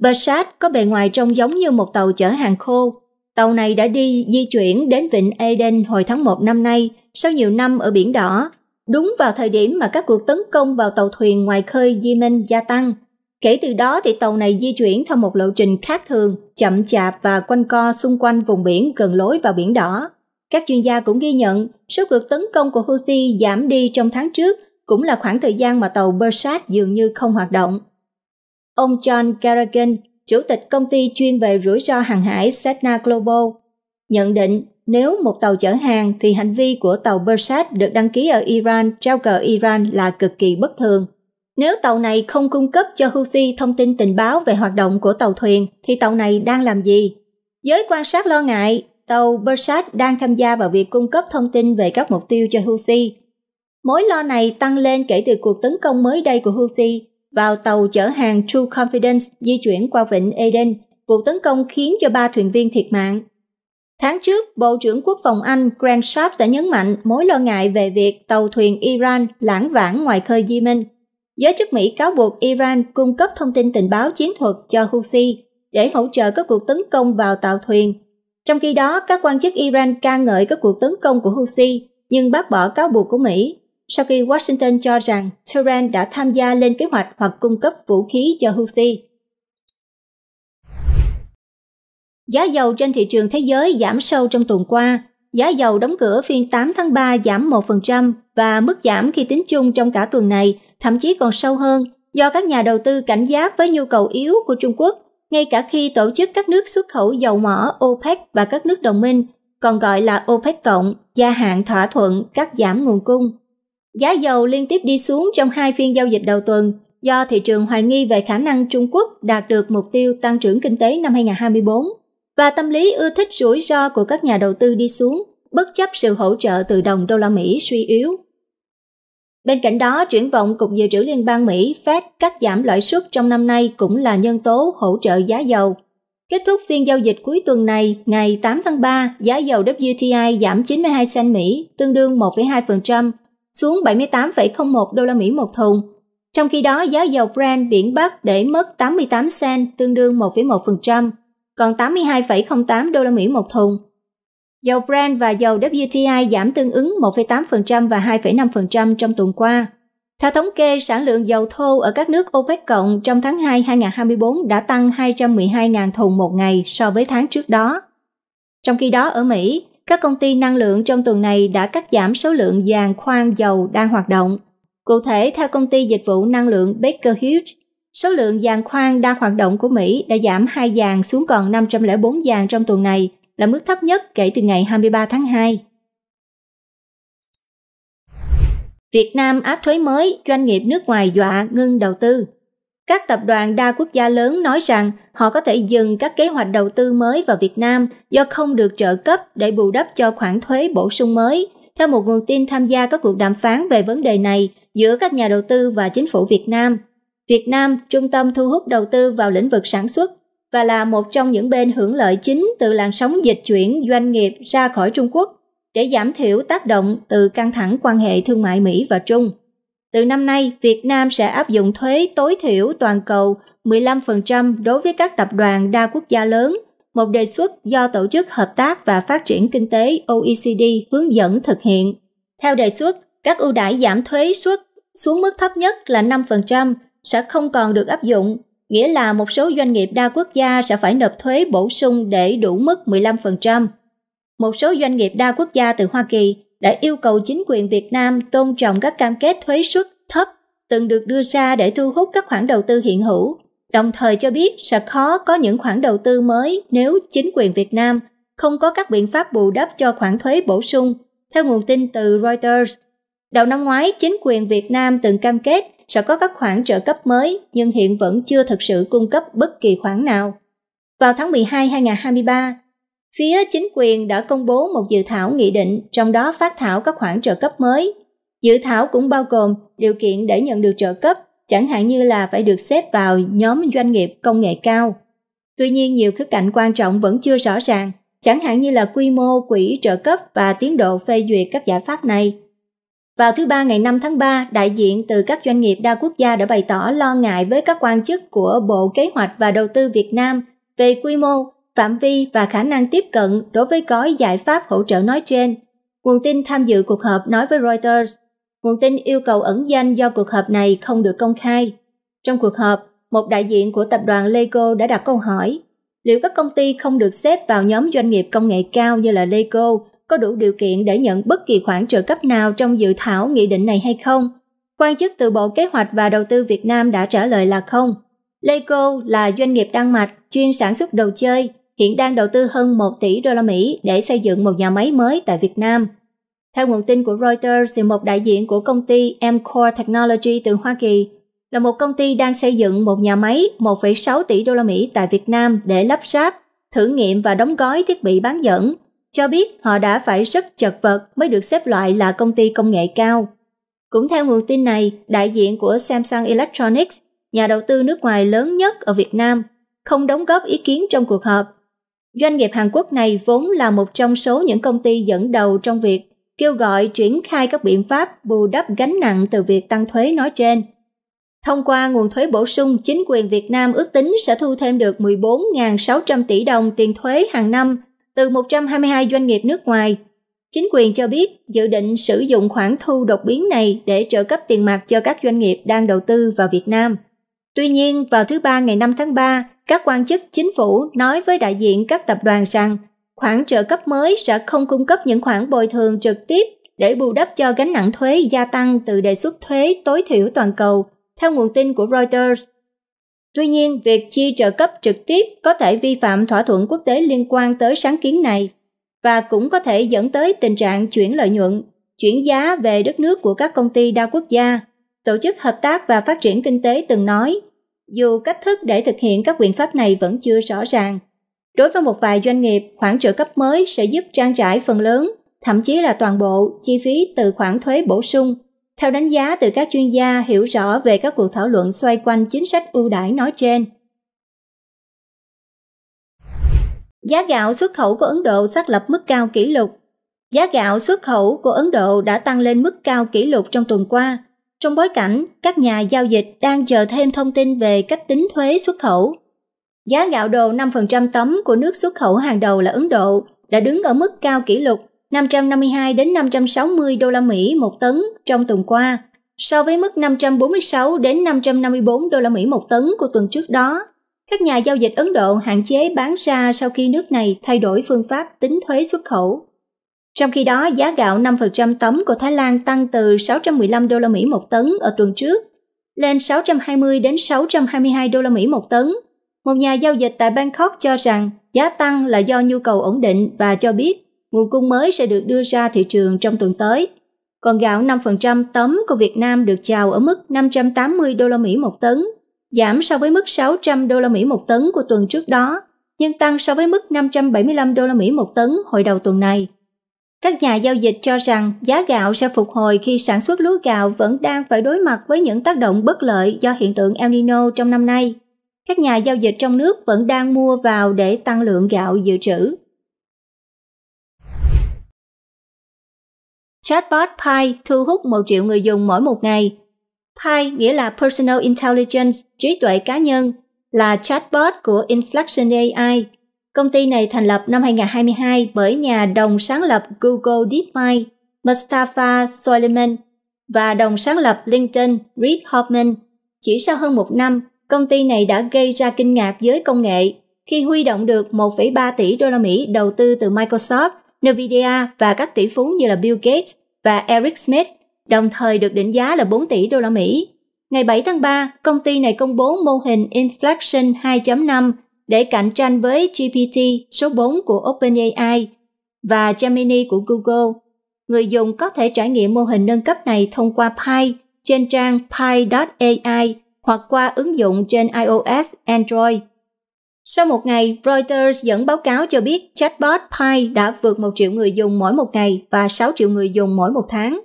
A: Besat có bề ngoài trông giống như một tàu chở hàng khô. Tàu này đã đi di chuyển đến vịnh Eden hồi tháng 1 năm nay, sau nhiều năm ở Biển Đỏ, đúng vào thời điểm mà các cuộc tấn công vào tàu thuyền ngoài khơi Yemen gia tăng – Kể từ đó thì tàu này di chuyển theo một lộ trình khác thường, chậm chạp và quanh co xung quanh vùng biển gần lối vào biển đỏ. Các chuyên gia cũng ghi nhận số cuộc tấn công của Houthi giảm đi trong tháng trước cũng là khoảng thời gian mà tàu Bersat dường như không hoạt động. Ông John Carrigan, chủ tịch công ty chuyên về rủi ro hàng hải Setna Global, nhận định nếu một tàu chở hàng thì hành vi của tàu Bersat được đăng ký ở Iran trao cờ Iran là cực kỳ bất thường nếu tàu này không cung cấp cho Houthi thông tin tình báo về hoạt động của tàu thuyền, thì tàu này đang làm gì? Giới quan sát lo ngại, tàu Bersat đang tham gia vào việc cung cấp thông tin về các mục tiêu cho Houthi. Mối lo này tăng lên kể từ cuộc tấn công mới đây của Houthi vào tàu chở hàng True Confidence di chuyển qua vịnh Eden, vụ tấn công khiến cho ba thuyền viên thiệt mạng. Tháng trước, Bộ trưởng Quốc phòng Anh Grant Sharp đã nhấn mạnh mối lo ngại về việc tàu thuyền Iran lãng vãng ngoài khơi Yemen Giới chức Mỹ cáo buộc Iran cung cấp thông tin tình báo chiến thuật cho Houthi để hỗ trợ các cuộc tấn công vào tàu thuyền. Trong khi đó, các quan chức Iran ca ngợi các cuộc tấn công của Houthi nhưng bác bỏ cáo buộc của Mỹ sau khi Washington cho rằng Tehran đã tham gia lên kế hoạch hoặc cung cấp vũ khí cho Houthi. Giá dầu trên thị trường thế giới giảm sâu trong tuần qua giá dầu đóng cửa phiên 8 tháng 3 giảm 1% và mức giảm khi tính chung trong cả tuần này thậm chí còn sâu hơn do các nhà đầu tư cảnh giác với nhu cầu yếu của Trung Quốc, ngay cả khi tổ chức các nước xuất khẩu dầu mỏ OPEC và các nước đồng minh, còn gọi là OPEC cộng, gia hạn thỏa thuận cắt giảm nguồn cung. Giá dầu liên tiếp đi xuống trong hai phiên giao dịch đầu tuần do thị trường hoài nghi về khả năng Trung Quốc đạt được mục tiêu tăng trưởng kinh tế năm 2024 và tâm lý ưa thích rủi ro của các nhà đầu tư đi xuống, bất chấp sự hỗ trợ từ đồng đô la Mỹ suy yếu. Bên cạnh đó, triển vọng Cục Dự trữ Liên bang Mỹ Fed cắt giảm lãi suất trong năm nay cũng là nhân tố hỗ trợ giá dầu. Kết thúc phiên giao dịch cuối tuần này, ngày 8 tháng 3, giá dầu WTI giảm 92 cent Mỹ, tương đương 1,2%, xuống 78,01 đô la Mỹ một thùng. Trong khi đó, giá dầu Brent biển Bắc để mất 88 cent, tương đương 1,1%, còn 82,08 đô la Mỹ một thùng. Dầu Brent và dầu WTI giảm tương ứng 1,8% và 2,5% trong tuần qua. Theo thống kê, sản lượng dầu thô ở các nước OPEC cộng trong tháng 2 2024 đã tăng 212.000 thùng một ngày so với tháng trước đó. Trong khi đó ở Mỹ, các công ty năng lượng trong tuần này đã cắt giảm số lượng giàn khoan dầu đang hoạt động. Cụ thể, theo công ty dịch vụ năng lượng Baker Hughes, Số lượng dàn khoan đang hoạt động của Mỹ đã giảm 2 dàn xuống còn 504 dàn trong tuần này, là mức thấp nhất kể từ ngày 23 tháng 2. Việt Nam áp thuế mới, doanh nghiệp nước ngoài dọa ngưng đầu tư. Các tập đoàn đa quốc gia lớn nói rằng họ có thể dừng các kế hoạch đầu tư mới vào Việt Nam do không được trợ cấp để bù đắp cho khoản thuế bổ sung mới, theo một nguồn tin tham gia các cuộc đàm phán về vấn đề này giữa các nhà đầu tư và chính phủ Việt Nam – Việt Nam trung tâm thu hút đầu tư vào lĩnh vực sản xuất và là một trong những bên hưởng lợi chính từ làn sóng dịch chuyển doanh nghiệp ra khỏi Trung Quốc để giảm thiểu tác động từ căng thẳng quan hệ thương mại Mỹ và Trung. Từ năm nay, Việt Nam sẽ áp dụng thuế tối thiểu toàn cầu 15% đối với các tập đoàn đa quốc gia lớn, một đề xuất do Tổ chức Hợp tác và Phát triển Kinh tế OECD hướng dẫn thực hiện. Theo đề xuất, các ưu đãi giảm thuế suất xuống mức thấp nhất là 5% sẽ không còn được áp dụng, nghĩa là một số doanh nghiệp đa quốc gia sẽ phải nộp thuế bổ sung để đủ mức 15%. Một số doanh nghiệp đa quốc gia từ Hoa Kỳ đã yêu cầu chính quyền Việt Nam tôn trọng các cam kết thuế suất thấp từng được đưa ra để thu hút các khoản đầu tư hiện hữu, đồng thời cho biết sẽ khó có những khoản đầu tư mới nếu chính quyền Việt Nam không có các biện pháp bù đắp cho khoản thuế bổ sung, theo nguồn tin từ Reuters. Đầu năm ngoái, chính quyền Việt Nam từng cam kết sẽ có các khoản trợ cấp mới nhưng hiện vẫn chưa thực sự cung cấp bất kỳ khoản nào. Vào tháng 12 2023, phía chính quyền đã công bố một dự thảo nghị định trong đó phát thảo các khoản trợ cấp mới. Dự thảo cũng bao gồm điều kiện để nhận được trợ cấp, chẳng hạn như là phải được xếp vào nhóm doanh nghiệp công nghệ cao. Tuy nhiên nhiều khía cạnh quan trọng vẫn chưa rõ ràng, chẳng hạn như là quy mô quỹ trợ cấp và tiến độ phê duyệt các giải pháp này vào thứ Ba ngày 5 tháng 3, đại diện từ các doanh nghiệp đa quốc gia đã bày tỏ lo ngại với các quan chức của Bộ Kế hoạch và Đầu tư Việt Nam về quy mô, phạm vi và khả năng tiếp cận đối với gói giải pháp hỗ trợ nói trên. Nguồn tin tham dự cuộc họp nói với Reuters, nguồn tin yêu cầu ẩn danh do cuộc họp này không được công khai. Trong cuộc họp, một đại diện của tập đoàn Lego đã đặt câu hỏi liệu các công ty không được xếp vào nhóm doanh nghiệp công nghệ cao như là Lego có đủ điều kiện để nhận bất kỳ khoản trợ cấp nào trong dự thảo nghị định này hay không? Quan chức từ Bộ Kế hoạch và Đầu tư Việt Nam đã trả lời là không. Lego là doanh nghiệp Đan Mạch chuyên sản xuất đồ chơi, hiện đang đầu tư hơn 1 tỷ đô la Mỹ để xây dựng một nhà máy mới tại Việt Nam. Theo nguồn tin của Reuters, thì một đại diện của công ty Amcor Technology từ Hoa Kỳ là một công ty đang xây dựng một nhà máy 1,6 tỷ đô la Mỹ tại Việt Nam để lắp ráp, thử nghiệm và đóng gói thiết bị bán dẫn cho biết họ đã phải rất chật vật mới được xếp loại là công ty công nghệ cao. Cũng theo nguồn tin này, đại diện của Samsung Electronics, nhà đầu tư nước ngoài lớn nhất ở Việt Nam, không đóng góp ý kiến trong cuộc họp. Doanh nghiệp Hàn Quốc này vốn là một trong số những công ty dẫn đầu trong việc kêu gọi triển khai các biện pháp bù đắp gánh nặng từ việc tăng thuế nói trên. Thông qua nguồn thuế bổ sung, chính quyền Việt Nam ước tính sẽ thu thêm được 14.600 tỷ đồng tiền thuế hàng năm từ 122 doanh nghiệp nước ngoài. Chính quyền cho biết dự định sử dụng khoản thu đột biến này để trợ cấp tiền mặt cho các doanh nghiệp đang đầu tư vào Việt Nam. Tuy nhiên, vào thứ Ba ngày 5 tháng 3, các quan chức chính phủ nói với đại diện các tập đoàn rằng khoản trợ cấp mới sẽ không cung cấp những khoản bồi thường trực tiếp để bù đắp cho gánh nặng thuế gia tăng từ đề xuất thuế tối thiểu toàn cầu. Theo nguồn tin của Reuters, Tuy nhiên, việc chi trợ cấp trực tiếp có thể vi phạm thỏa thuận quốc tế liên quan tới sáng kiến này và cũng có thể dẫn tới tình trạng chuyển lợi nhuận, chuyển giá về đất nước của các công ty đa quốc gia. Tổ chức Hợp tác và Phát triển Kinh tế từng nói, dù cách thức để thực hiện các biện pháp này vẫn chưa rõ ràng. Đối với một vài doanh nghiệp, khoản trợ cấp mới sẽ giúp trang trải phần lớn, thậm chí là toàn bộ chi phí từ khoản thuế bổ sung theo đánh giá từ các chuyên gia hiểu rõ về các cuộc thảo luận xoay quanh chính sách ưu đãi nói trên, giá gạo xuất khẩu của Ấn Độ xác lập mức cao kỷ lục. Giá gạo xuất khẩu của Ấn Độ đã tăng lên mức cao kỷ lục trong tuần qua, trong bối cảnh các nhà giao dịch đang chờ thêm thông tin về cách tính thuế xuất khẩu. Giá gạo đồ 5% tấm của nước xuất khẩu hàng đầu là Ấn Độ đã đứng ở mức cao kỷ lục 552 đến 560 đô la Mỹ một tấn trong tuần qua, so với mức 546 đến 554 đô la Mỹ một tấn của tuần trước đó. Các nhà giao dịch Ấn Độ hạn chế bán ra sau khi nước này thay đổi phương pháp tính thuế xuất khẩu. Trong khi đó, giá gạo 5% tấm của Thái Lan tăng từ 615 đô la Mỹ một tấn ở tuần trước lên 620 đến 622 đô la Mỹ một tấn. Một nhà giao dịch tại Bangkok cho rằng giá tăng là do nhu cầu ổn định và cho biết nguồn cung mới sẽ được đưa ra thị trường trong tuần tới. Còn gạo 5% tấm của Việt Nam được chào ở mức 580 đô la Mỹ một tấn, giảm so với mức 600 đô la Mỹ một tấn của tuần trước đó, nhưng tăng so với mức 575 đô la Mỹ một tấn hồi đầu tuần này. Các nhà giao dịch cho rằng giá gạo sẽ phục hồi khi sản xuất lúa gạo vẫn đang phải đối mặt với những tác động bất lợi do hiện tượng El Nino trong năm nay. Các nhà giao dịch trong nước vẫn đang mua vào để tăng lượng gạo dự trữ. Chatbot Pi thu hút 1 triệu người dùng mỗi một ngày. Pi nghĩa là Personal Intelligence, trí tuệ cá nhân, là chatbot của Inflection AI. Công ty này thành lập năm 2022 bởi nhà đồng sáng lập Google DeepMind, Mustafa Soleiman và đồng sáng lập LinkedIn Reid Hoffman. Chỉ sau hơn một năm, công ty này đã gây ra kinh ngạc giới công nghệ khi huy động được 1,3 tỷ đô la Mỹ đầu tư từ Microsoft Nvidia và các tỷ phú như là Bill Gates và Eric Schmidt, đồng thời được định giá là 4 tỷ đô la Mỹ. Ngày 7 tháng 3, công ty này công bố mô hình Inflection 2.5 để cạnh tranh với GPT số 4 của OpenAI và Gemini của Google. Người dùng có thể trải nghiệm mô hình nâng cấp này thông qua Pi trên trang pi.ai hoặc qua ứng dụng trên iOS, Android. Sau một ngày, Reuters dẫn báo cáo cho biết chatbot Pi đã vượt 1 triệu người dùng mỗi một ngày và 6 triệu người dùng mỗi một tháng.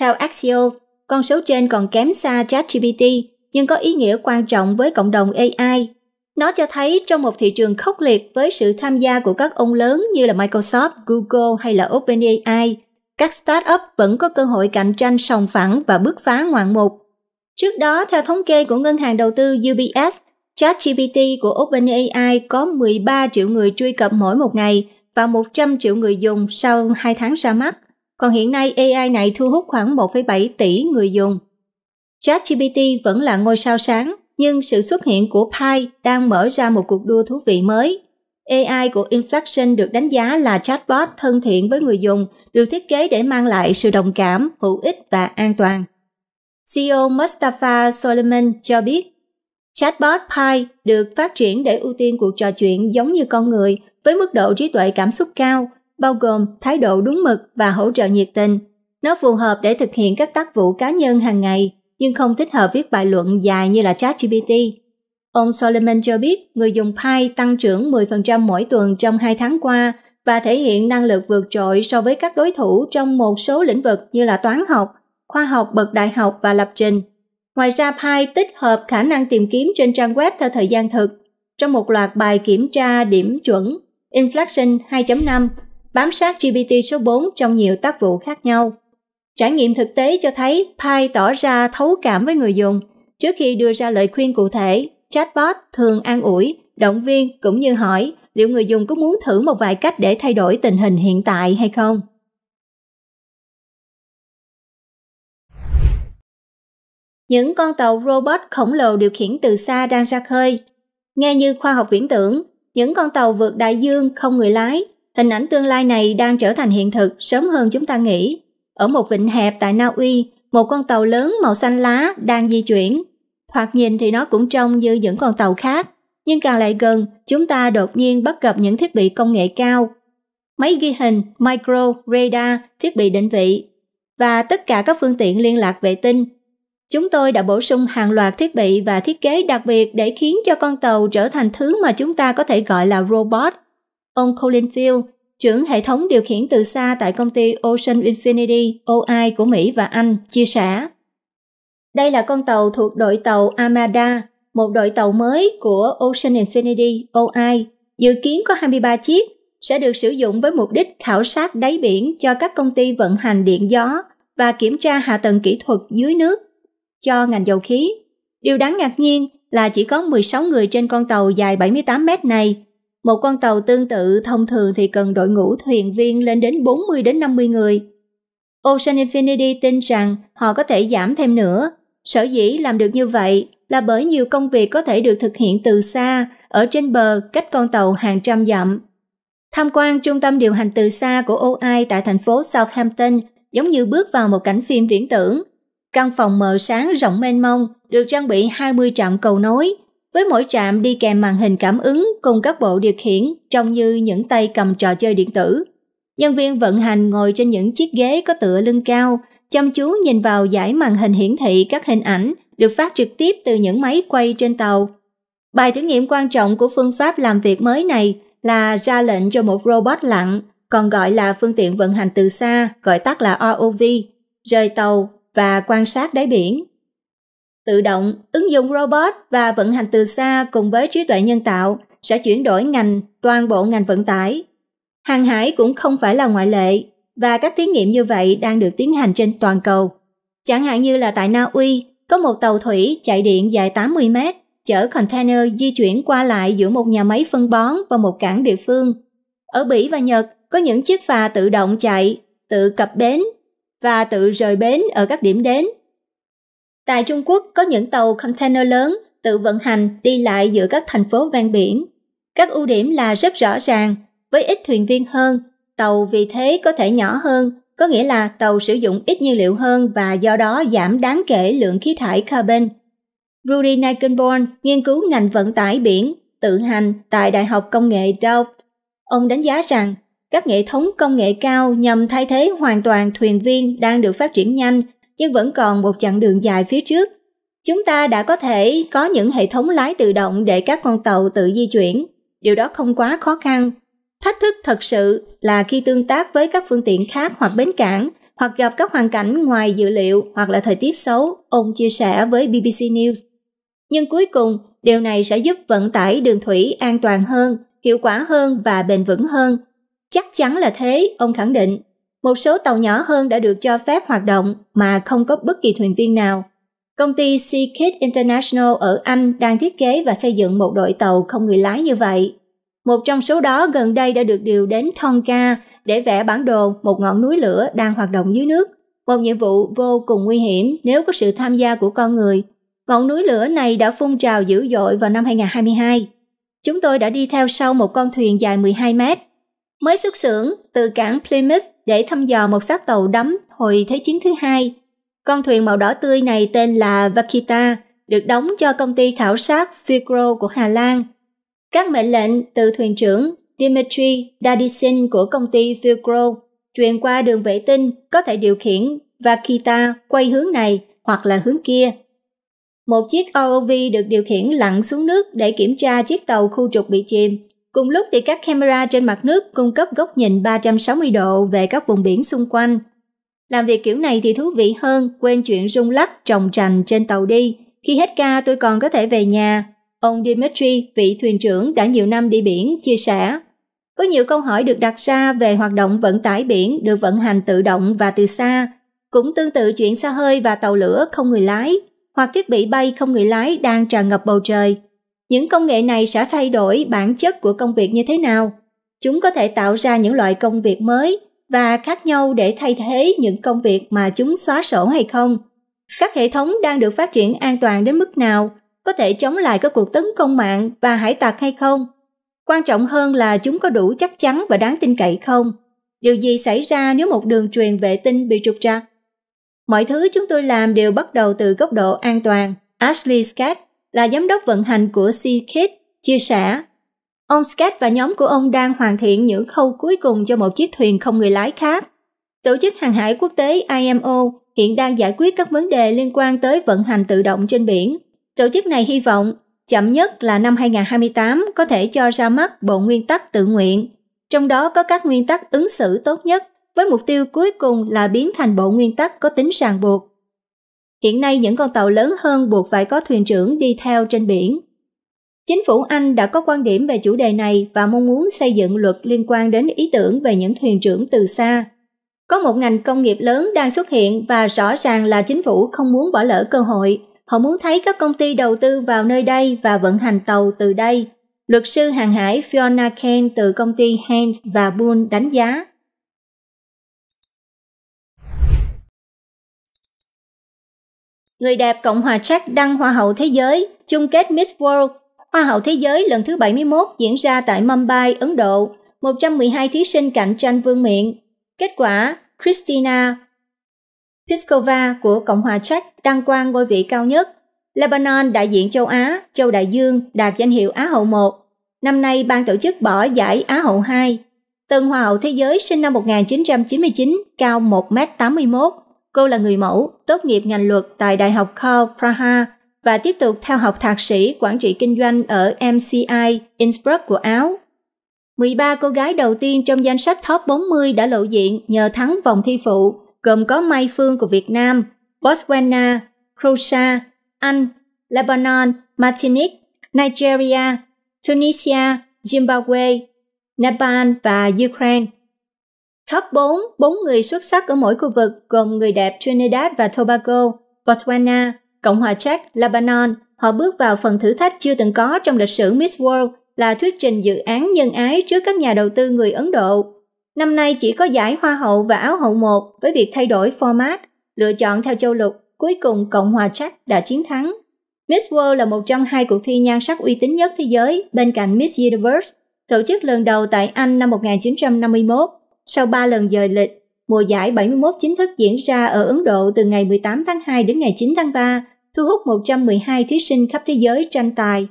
A: Theo Axios, con số trên còn kém xa ChatGPT nhưng có ý nghĩa quan trọng với cộng đồng AI. Nó cho thấy trong một thị trường khốc liệt với sự tham gia của các ông lớn như là Microsoft, Google hay là OpenAI, các startup vẫn có cơ hội cạnh tranh sòng phẳng và bứt phá ngoạn mục. Trước đó, theo thống kê của ngân hàng đầu tư UBS, ChatGPT của OpenAI có 13 triệu người truy cập mỗi một ngày và 100 triệu người dùng sau 2 tháng ra mắt. Còn hiện nay AI này thu hút khoảng 1,7 tỷ người dùng. ChatGPT vẫn là ngôi sao sáng, nhưng sự xuất hiện của Pi đang mở ra một cuộc đua thú vị mới. AI của Inflection được đánh giá là chatbot thân thiện với người dùng, được thiết kế để mang lại sự đồng cảm, hữu ích và an toàn. CEO Mustafa Solomon cho biết, Chatbot Pi được phát triển để ưu tiên cuộc trò chuyện giống như con người với mức độ trí tuệ cảm xúc cao, bao gồm thái độ đúng mực và hỗ trợ nhiệt tình. Nó phù hợp để thực hiện các tác vụ cá nhân hàng ngày, nhưng không thích hợp viết bài luận dài như là ChatGPT. Ông Solomon cho biết người dùng Pi tăng trưởng 10% mỗi tuần trong 2 tháng qua và thể hiện năng lực vượt trội so với các đối thủ trong một số lĩnh vực như là toán học, khoa học bậc đại học và lập trình. Ngoài ra Pi tích hợp khả năng tìm kiếm trên trang web theo thời gian thực trong một loạt bài kiểm tra điểm chuẩn Inflection 2.5 bám sát GPT số 4 trong nhiều tác vụ khác nhau. Trải nghiệm thực tế cho thấy Pi tỏ ra thấu cảm với người dùng. Trước khi đưa ra lời khuyên cụ thể, chatbot thường an ủi, động viên cũng như hỏi liệu người dùng có muốn thử một vài cách để thay đổi tình hình hiện tại hay không. những con tàu robot khổng lồ điều khiển từ xa đang ra khơi. Nghe như khoa học viễn tưởng, những con tàu vượt đại dương không người lái, hình ảnh tương lai này đang trở thành hiện thực sớm hơn chúng ta nghĩ. Ở một vịnh hẹp tại Na Uy, một con tàu lớn màu xanh lá đang di chuyển. Thoạt nhìn thì nó cũng trông như những con tàu khác, nhưng càng lại gần, chúng ta đột nhiên bắt gặp những thiết bị công nghệ cao. Máy ghi hình, micro, radar, thiết bị định vị và tất cả các phương tiện liên lạc vệ tinh Chúng tôi đã bổ sung hàng loạt thiết bị và thiết kế đặc biệt để khiến cho con tàu trở thành thứ mà chúng ta có thể gọi là robot. Ông Colin Field, trưởng hệ thống điều khiển từ xa tại công ty Ocean Infinity OI của Mỹ và Anh, chia sẻ. Đây là con tàu thuộc đội tàu amada một đội tàu mới của Ocean Infinity OI, dự kiến có 23 chiếc, sẽ được sử dụng với mục đích khảo sát đáy biển cho các công ty vận hành điện gió và kiểm tra hạ tầng kỹ thuật dưới nước cho ngành dầu khí. Điều đáng ngạc nhiên là chỉ có 16 người trên con tàu dài 78 mét này. Một con tàu tương tự thông thường thì cần đội ngũ thuyền viên lên đến 40 đến 50 người. Ocean Infinity tin rằng họ có thể giảm thêm nữa. Sở dĩ làm được như vậy là bởi nhiều công việc có thể được thực hiện từ xa, ở trên bờ cách con tàu hàng trăm dặm. Tham quan trung tâm điều hành từ xa của OI tại thành phố Southampton giống như bước vào một cảnh phim viễn tưởng. Căn phòng mờ sáng rộng mênh mông được trang bị 20 trạm cầu nối, với mỗi trạm đi kèm màn hình cảm ứng cùng các bộ điều khiển trông như những tay cầm trò chơi điện tử. Nhân viên vận hành ngồi trên những chiếc ghế có tựa lưng cao, chăm chú nhìn vào giải màn hình hiển thị các hình ảnh được phát trực tiếp từ những máy quay trên tàu. Bài thử nghiệm quan trọng của phương pháp làm việc mới này là ra lệnh cho một robot lặn, còn gọi là phương tiện vận hành từ xa, gọi tắt là ROV, rời tàu và quan sát đáy biển. Tự động, ứng dụng robot và vận hành từ xa cùng với trí tuệ nhân tạo sẽ chuyển đổi ngành, toàn bộ ngành vận tải. Hàng hải cũng không phải là ngoại lệ và các thí nghiệm như vậy đang được tiến hành trên toàn cầu. Chẳng hạn như là tại Na Uy, có một tàu thủy chạy điện dài 80 mét chở container di chuyển qua lại giữa một nhà máy phân bón và một cảng địa phương. Ở Bỉ và Nhật có những chiếc phà tự động chạy, tự cập bến và tự rời bến ở các điểm đến. Tại Trung Quốc có những tàu container lớn tự vận hành đi lại giữa các thành phố ven biển. Các ưu điểm là rất rõ ràng, với ít thuyền viên hơn, tàu vì thế có thể nhỏ hơn, có nghĩa là tàu sử dụng ít nhiên liệu hơn và do đó giảm đáng kể lượng khí thải carbon. Rudy Nagenborn, nghiên cứu ngành vận tải biển, tự hành tại Đại học Công nghệ Delft. Ông đánh giá rằng các hệ thống công nghệ cao nhằm thay thế hoàn toàn thuyền viên đang được phát triển nhanh nhưng vẫn còn một chặng đường dài phía trước. Chúng ta đã có thể có những hệ thống lái tự động để các con tàu tự di chuyển. Điều đó không quá khó khăn. Thách thức thật sự là khi tương tác với các phương tiện khác hoặc bến cảng hoặc gặp các hoàn cảnh ngoài dự liệu hoặc là thời tiết xấu, ông chia sẻ với BBC News. Nhưng cuối cùng, điều này sẽ giúp vận tải đường thủy an toàn hơn, hiệu quả hơn và bền vững hơn – Chắc chắn là thế, ông khẳng định. Một số tàu nhỏ hơn đã được cho phép hoạt động mà không có bất kỳ thuyền viên nào. Công ty sea Seakit International ở Anh đang thiết kế và xây dựng một đội tàu không người lái như vậy. Một trong số đó gần đây đã được điều đến Tonga để vẽ bản đồ một ngọn núi lửa đang hoạt động dưới nước. Một nhiệm vụ vô cùng nguy hiểm nếu có sự tham gia của con người. Ngọn núi lửa này đã phun trào dữ dội vào năm 2022. Chúng tôi đã đi theo sau một con thuyền dài 12 mét mới xuất xưởng từ cảng Plymouth để thăm dò một xác tàu đắm hồi Thế chiến thứ hai. Con thuyền màu đỏ tươi này tên là Vakita, được đóng cho công ty khảo sát Figro của Hà Lan. Các mệnh lệnh từ thuyền trưởng Dimitri Dadisin của công ty Figro truyền qua đường vệ tinh có thể điều khiển Vakita quay hướng này hoặc là hướng kia. Một chiếc ROV được điều khiển lặn xuống nước để kiểm tra chiếc tàu khu trục bị chìm Cùng lúc thì các camera trên mặt nước cung cấp góc nhìn 360 độ về các vùng biển xung quanh. Làm việc kiểu này thì thú vị hơn, quên chuyện rung lắc trồng trành trên tàu đi. Khi hết ca tôi còn có thể về nhà. Ông Dimitri, vị thuyền trưởng đã nhiều năm đi biển, chia sẻ. Có nhiều câu hỏi được đặt ra về hoạt động vận tải biển được vận hành tự động và từ xa, cũng tương tự chuyện xa hơi và tàu lửa không người lái, hoặc thiết bị bay không người lái đang tràn ngập bầu trời, những công nghệ này sẽ thay đổi bản chất của công việc như thế nào chúng có thể tạo ra những loại công việc mới và khác nhau để thay thế những công việc mà chúng xóa sổ hay không các hệ thống đang được phát triển an toàn đến mức nào có thể chống lại các cuộc tấn công mạng và hải tặc hay không quan trọng hơn là chúng có đủ chắc chắn và đáng tin cậy không điều gì xảy ra nếu một đường truyền vệ tinh bị trục trặc mọi thứ chúng tôi làm đều bắt đầu từ góc độ an toàn ashley scott là giám đốc vận hành của C-Kit, chia sẻ Ông Scott và nhóm của ông đang hoàn thiện những khâu cuối cùng cho một chiếc thuyền không người lái khác. Tổ chức Hàng hải Quốc tế IMO hiện đang giải quyết các vấn đề liên quan tới vận hành tự động trên biển. Tổ chức này hy vọng chậm nhất là năm 2028 có thể cho ra mắt bộ nguyên tắc tự nguyện, trong đó có các nguyên tắc ứng xử tốt nhất với mục tiêu cuối cùng là biến thành bộ nguyên tắc có tính ràng buộc Hiện nay những con tàu lớn hơn buộc phải có thuyền trưởng đi theo trên biển. Chính phủ Anh đã có quan điểm về chủ đề này và mong muốn xây dựng luật liên quan đến ý tưởng về những thuyền trưởng từ xa. Có một ngành công nghiệp lớn đang xuất hiện và rõ ràng là chính phủ không muốn bỏ lỡ cơ hội. Họ muốn thấy các công ty đầu tư vào nơi đây và vận hành tàu từ đây. Luật sư hàng hải Fiona Kane từ công ty Hand và Boone đánh giá Người đẹp Cộng hòa Czech đăng Hoa hậu Thế giới, chung kết Miss World. Hoa hậu Thế giới lần thứ 71 diễn ra tại Mumbai, Ấn Độ. 112 thí sinh cạnh tranh vương miện. Kết quả, Christina Piskova của Cộng hòa Czech đăng quang ngôi vị cao nhất. Lebanon đại diện châu Á, châu Đại Dương đạt danh hiệu Á hậu 1. Năm nay ban tổ chức bỏ giải Á hậu 2. Tân Hoa hậu Thế giới sinh năm 1999, cao 1m81, Cô là người mẫu, tốt nghiệp ngành luật tại Đại học Karl Praha và tiếp tục theo học thạc sĩ quản trị kinh doanh ở MCI Innsbruck của Áo. 13 cô gái đầu tiên trong danh sách top 40 đã lộ diện nhờ thắng vòng thi phụ, gồm có Mai Phương của Việt Nam, Botswana, Croatia, Anh, Lebanon, Martinique, Nigeria, Tunisia, Zimbabwe, Nepal và Ukraine. Top 4, 4 người xuất sắc ở mỗi khu vực gồm người đẹp Trinidad và Tobago, Botswana, Cộng hòa Czech, Lebanon. Họ bước vào phần thử thách chưa từng có trong lịch sử Miss World là thuyết trình dự án nhân ái trước các nhà đầu tư người Ấn Độ. Năm nay chỉ có giải Hoa hậu và Áo hậu 1 với việc thay đổi format, lựa chọn theo châu lục, cuối cùng Cộng hòa Czech đã chiến thắng. Miss World là một trong hai cuộc thi nhan sắc uy tín nhất thế giới bên cạnh Miss Universe, tổ chức lần đầu tại Anh năm 1951 sau 3 lần dời lịch, mùa giải 71 chính thức diễn ra ở Ấn Độ từ ngày 18 tháng 2 đến ngày 9 tháng 3, thu hút 112 thí sinh khắp thế giới tranh tài.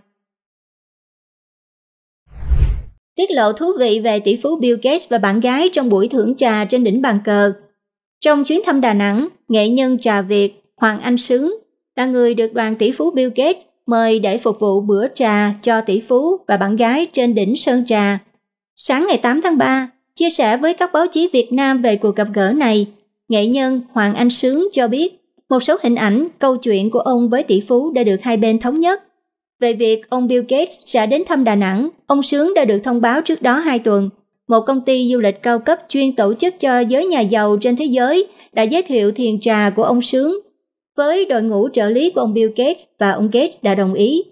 A: Tiết lộ thú vị về tỷ phú Bill Gates và bạn gái trong buổi thưởng trà trên đỉnh bàn cờ. Trong chuyến thăm Đà Nẵng, nghệ nhân trà Việt Hoàng Anh Sướng là người được đoàn tỷ phú Bill Gates mời để phục vụ bữa trà cho tỷ phú và bạn gái trên đỉnh Sơn Trà. Sáng ngày 8 tháng 3, Chia sẻ với các báo chí Việt Nam về cuộc gặp gỡ này, nghệ nhân Hoàng Anh Sướng cho biết một số hình ảnh, câu chuyện của ông với tỷ phú đã được hai bên thống nhất. Về việc ông Bill Gates sẽ đến thăm Đà Nẵng, ông Sướng đã được thông báo trước đó hai tuần. Một công ty du lịch cao cấp chuyên tổ chức cho giới nhà giàu trên thế giới đã giới thiệu thiền trà của ông Sướng với đội ngũ trợ lý của ông Bill Gates và ông Gates đã đồng ý.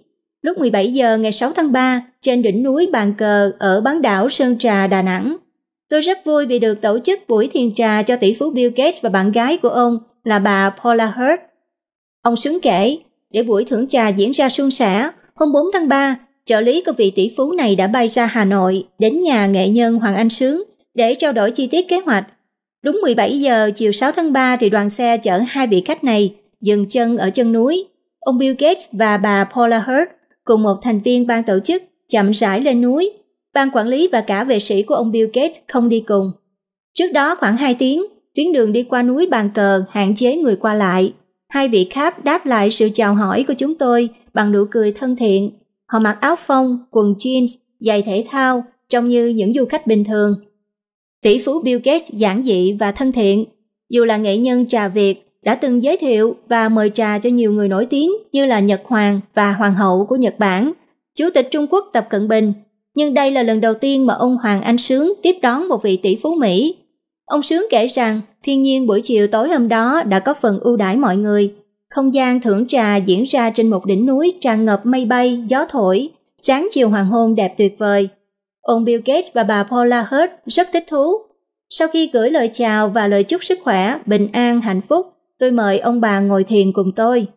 A: Lúc 17 giờ ngày 6 tháng 3, trên đỉnh núi Bàn Cờ ở bán đảo Sơn Trà, Đà Nẵng, Tôi rất vui vì được tổ chức buổi thiền trà cho tỷ phú Bill Gates và bạn gái của ông là bà Paula Hurt. Ông sướng kể, để buổi thưởng trà diễn ra suôn sẻ, hôm 4 tháng 3, trợ lý của vị tỷ phú này đã bay ra Hà Nội đến nhà nghệ nhân Hoàng Anh Sướng để trao đổi chi tiết kế hoạch. Đúng 17 giờ chiều 6 tháng 3 thì đoàn xe chở hai vị khách này dừng chân ở chân núi. Ông Bill Gates và bà Paula Hurt cùng một thành viên ban tổ chức chậm rãi lên núi ban quản lý và cả vệ sĩ của ông Bill Gates không đi cùng. Trước đó khoảng 2 tiếng, tuyến đường đi qua núi bàn cờ hạn chế người qua lại. Hai vị Pháp đáp lại sự chào hỏi của chúng tôi bằng nụ cười thân thiện. Họ mặc áo phông, quần jeans, giày thể thao, trông như những du khách bình thường. Tỷ phú Bill Gates giản dị và thân thiện. Dù là nghệ nhân trà Việt, đã từng giới thiệu và mời trà cho nhiều người nổi tiếng như là Nhật Hoàng và Hoàng hậu của Nhật Bản, Chủ tịch Trung Quốc Tập Cận Bình nhưng đây là lần đầu tiên mà ông Hoàng Anh Sướng tiếp đón một vị tỷ phú Mỹ. Ông Sướng kể rằng thiên nhiên buổi chiều tối hôm đó đã có phần ưu đãi mọi người. Không gian thưởng trà diễn ra trên một đỉnh núi tràn ngập mây bay, gió thổi, sáng chiều hoàng hôn đẹp tuyệt vời. Ông Bill Gates và bà Paula Hurd rất thích thú. Sau khi gửi lời chào và lời chúc sức khỏe, bình an, hạnh phúc, tôi mời ông bà ngồi thiền cùng tôi.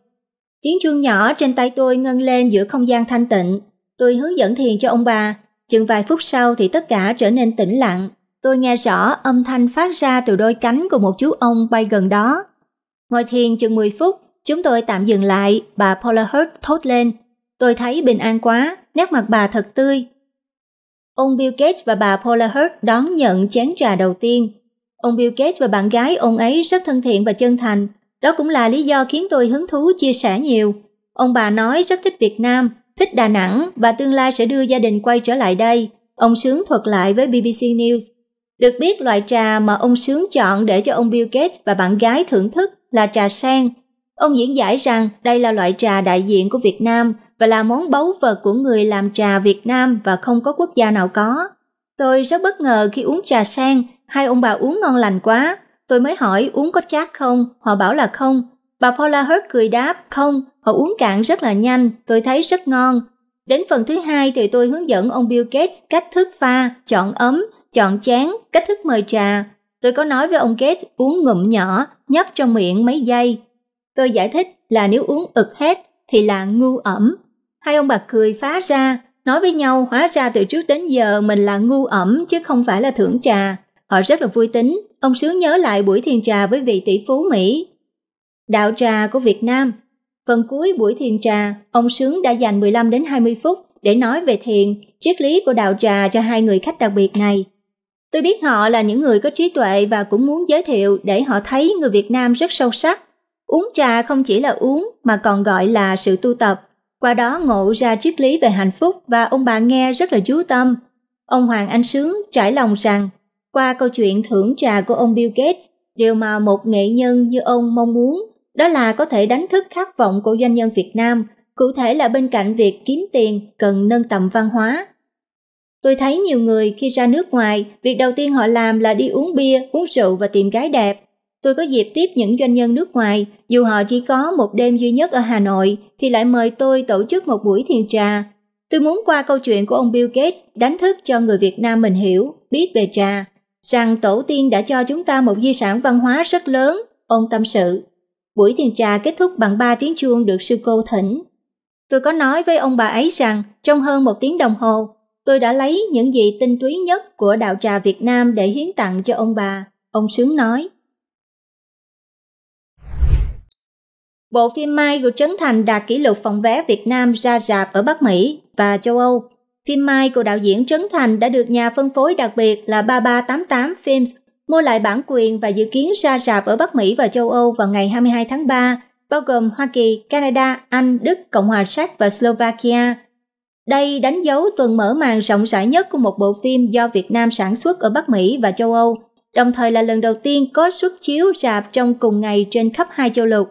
A: Tiếng chuông nhỏ trên tay tôi ngân lên giữa không gian thanh tịnh. Tôi hướng dẫn thiền cho ông bà, Chừng vài phút sau thì tất cả trở nên tĩnh lặng. Tôi nghe rõ âm thanh phát ra từ đôi cánh của một chú ong bay gần đó. Ngồi thiền chừng 10 phút, chúng tôi tạm dừng lại, bà Paula Hurt thốt lên. Tôi thấy bình an quá, nét mặt bà thật tươi. Ông Bill Gates và bà Paula Hurt đón nhận chén trà đầu tiên. Ông Bill Gates và bạn gái ông ấy rất thân thiện và chân thành. Đó cũng là lý do khiến tôi hứng thú chia sẻ nhiều. Ông bà nói rất thích Việt Nam, thích Đà Nẵng và tương lai sẽ đưa gia đình quay trở lại đây, ông Sướng thuật lại với BBC News. Được biết loại trà mà ông Sướng chọn để cho ông Bill Gates và bạn gái thưởng thức là trà sen. Ông diễn giải rằng đây là loại trà đại diện của Việt Nam và là món báu vật của người làm trà Việt Nam và không có quốc gia nào có. Tôi rất bất ngờ khi uống trà sen, hai ông bà uống ngon lành quá. Tôi mới hỏi uống có chát không, họ bảo là không, Bà Paula Hurt cười đáp, không, họ uống cạn rất là nhanh, tôi thấy rất ngon. Đến phần thứ hai thì tôi hướng dẫn ông Bill Gates cách thức pha, chọn ấm, chọn chén, cách thức mời trà. Tôi có nói với ông Gates uống ngụm nhỏ, nhấp trong miệng mấy giây. Tôi giải thích là nếu uống ực hết thì là ngu ẩm. Hai ông bà cười phá ra, nói với nhau hóa ra từ trước đến giờ mình là ngu ẩm chứ không phải là thưởng trà. Họ rất là vui tính, ông sướng nhớ lại buổi thiền trà với vị tỷ phú Mỹ Đạo trà của Việt Nam Phần cuối buổi thiền trà, ông Sướng đã dành 15 đến 20 phút để nói về thiền, triết lý của đạo trà cho hai người khách đặc biệt này. Tôi biết họ là những người có trí tuệ và cũng muốn giới thiệu để họ thấy người Việt Nam rất sâu sắc. Uống trà không chỉ là uống mà còn gọi là sự tu tập. Qua đó ngộ ra triết lý về hạnh phúc và ông bà nghe rất là chú tâm. Ông Hoàng Anh Sướng trải lòng rằng, qua câu chuyện thưởng trà của ông Bill Gates, điều mà một nghệ nhân như ông mong muốn đó là có thể đánh thức khát vọng của doanh nhân Việt Nam, cụ thể là bên cạnh việc kiếm tiền cần nâng tầm văn hóa. Tôi thấy nhiều người khi ra nước ngoài, việc đầu tiên họ làm là đi uống bia, uống rượu và tìm gái đẹp. Tôi có dịp tiếp những doanh nhân nước ngoài, dù họ chỉ có một đêm duy nhất ở Hà Nội, thì lại mời tôi tổ chức một buổi thiền trà. Tôi muốn qua câu chuyện của ông Bill Gates đánh thức cho người Việt Nam mình hiểu, biết về trà, rằng tổ tiên đã cho chúng ta một di sản văn hóa rất lớn, ông tâm sự. Buổi thiền trà kết thúc bằng 3 tiếng chuông được sư cô thỉnh. Tôi có nói với ông bà ấy rằng trong hơn một tiếng đồng hồ, tôi đã lấy những gì tinh túy nhất của đạo trà Việt Nam để hiến tặng cho ông bà, ông Sướng nói. Bộ phim Mai của Trấn Thành đạt kỷ lục phòng vé Việt Nam ra rạp ở Bắc Mỹ và châu Âu. Phim Mai của đạo diễn Trấn Thành đã được nhà phân phối đặc biệt là 3388 Films mua lại bản quyền và dự kiến ra rạp ở Bắc Mỹ và châu Âu vào ngày 22 tháng 3, bao gồm Hoa Kỳ, Canada, Anh, Đức, Cộng hòa Séc và Slovakia. Đây đánh dấu tuần mở màn rộng rãi nhất của một bộ phim do Việt Nam sản xuất ở Bắc Mỹ và châu Âu, đồng thời là lần đầu tiên có xuất chiếu rạp trong cùng ngày trên khắp hai châu lục.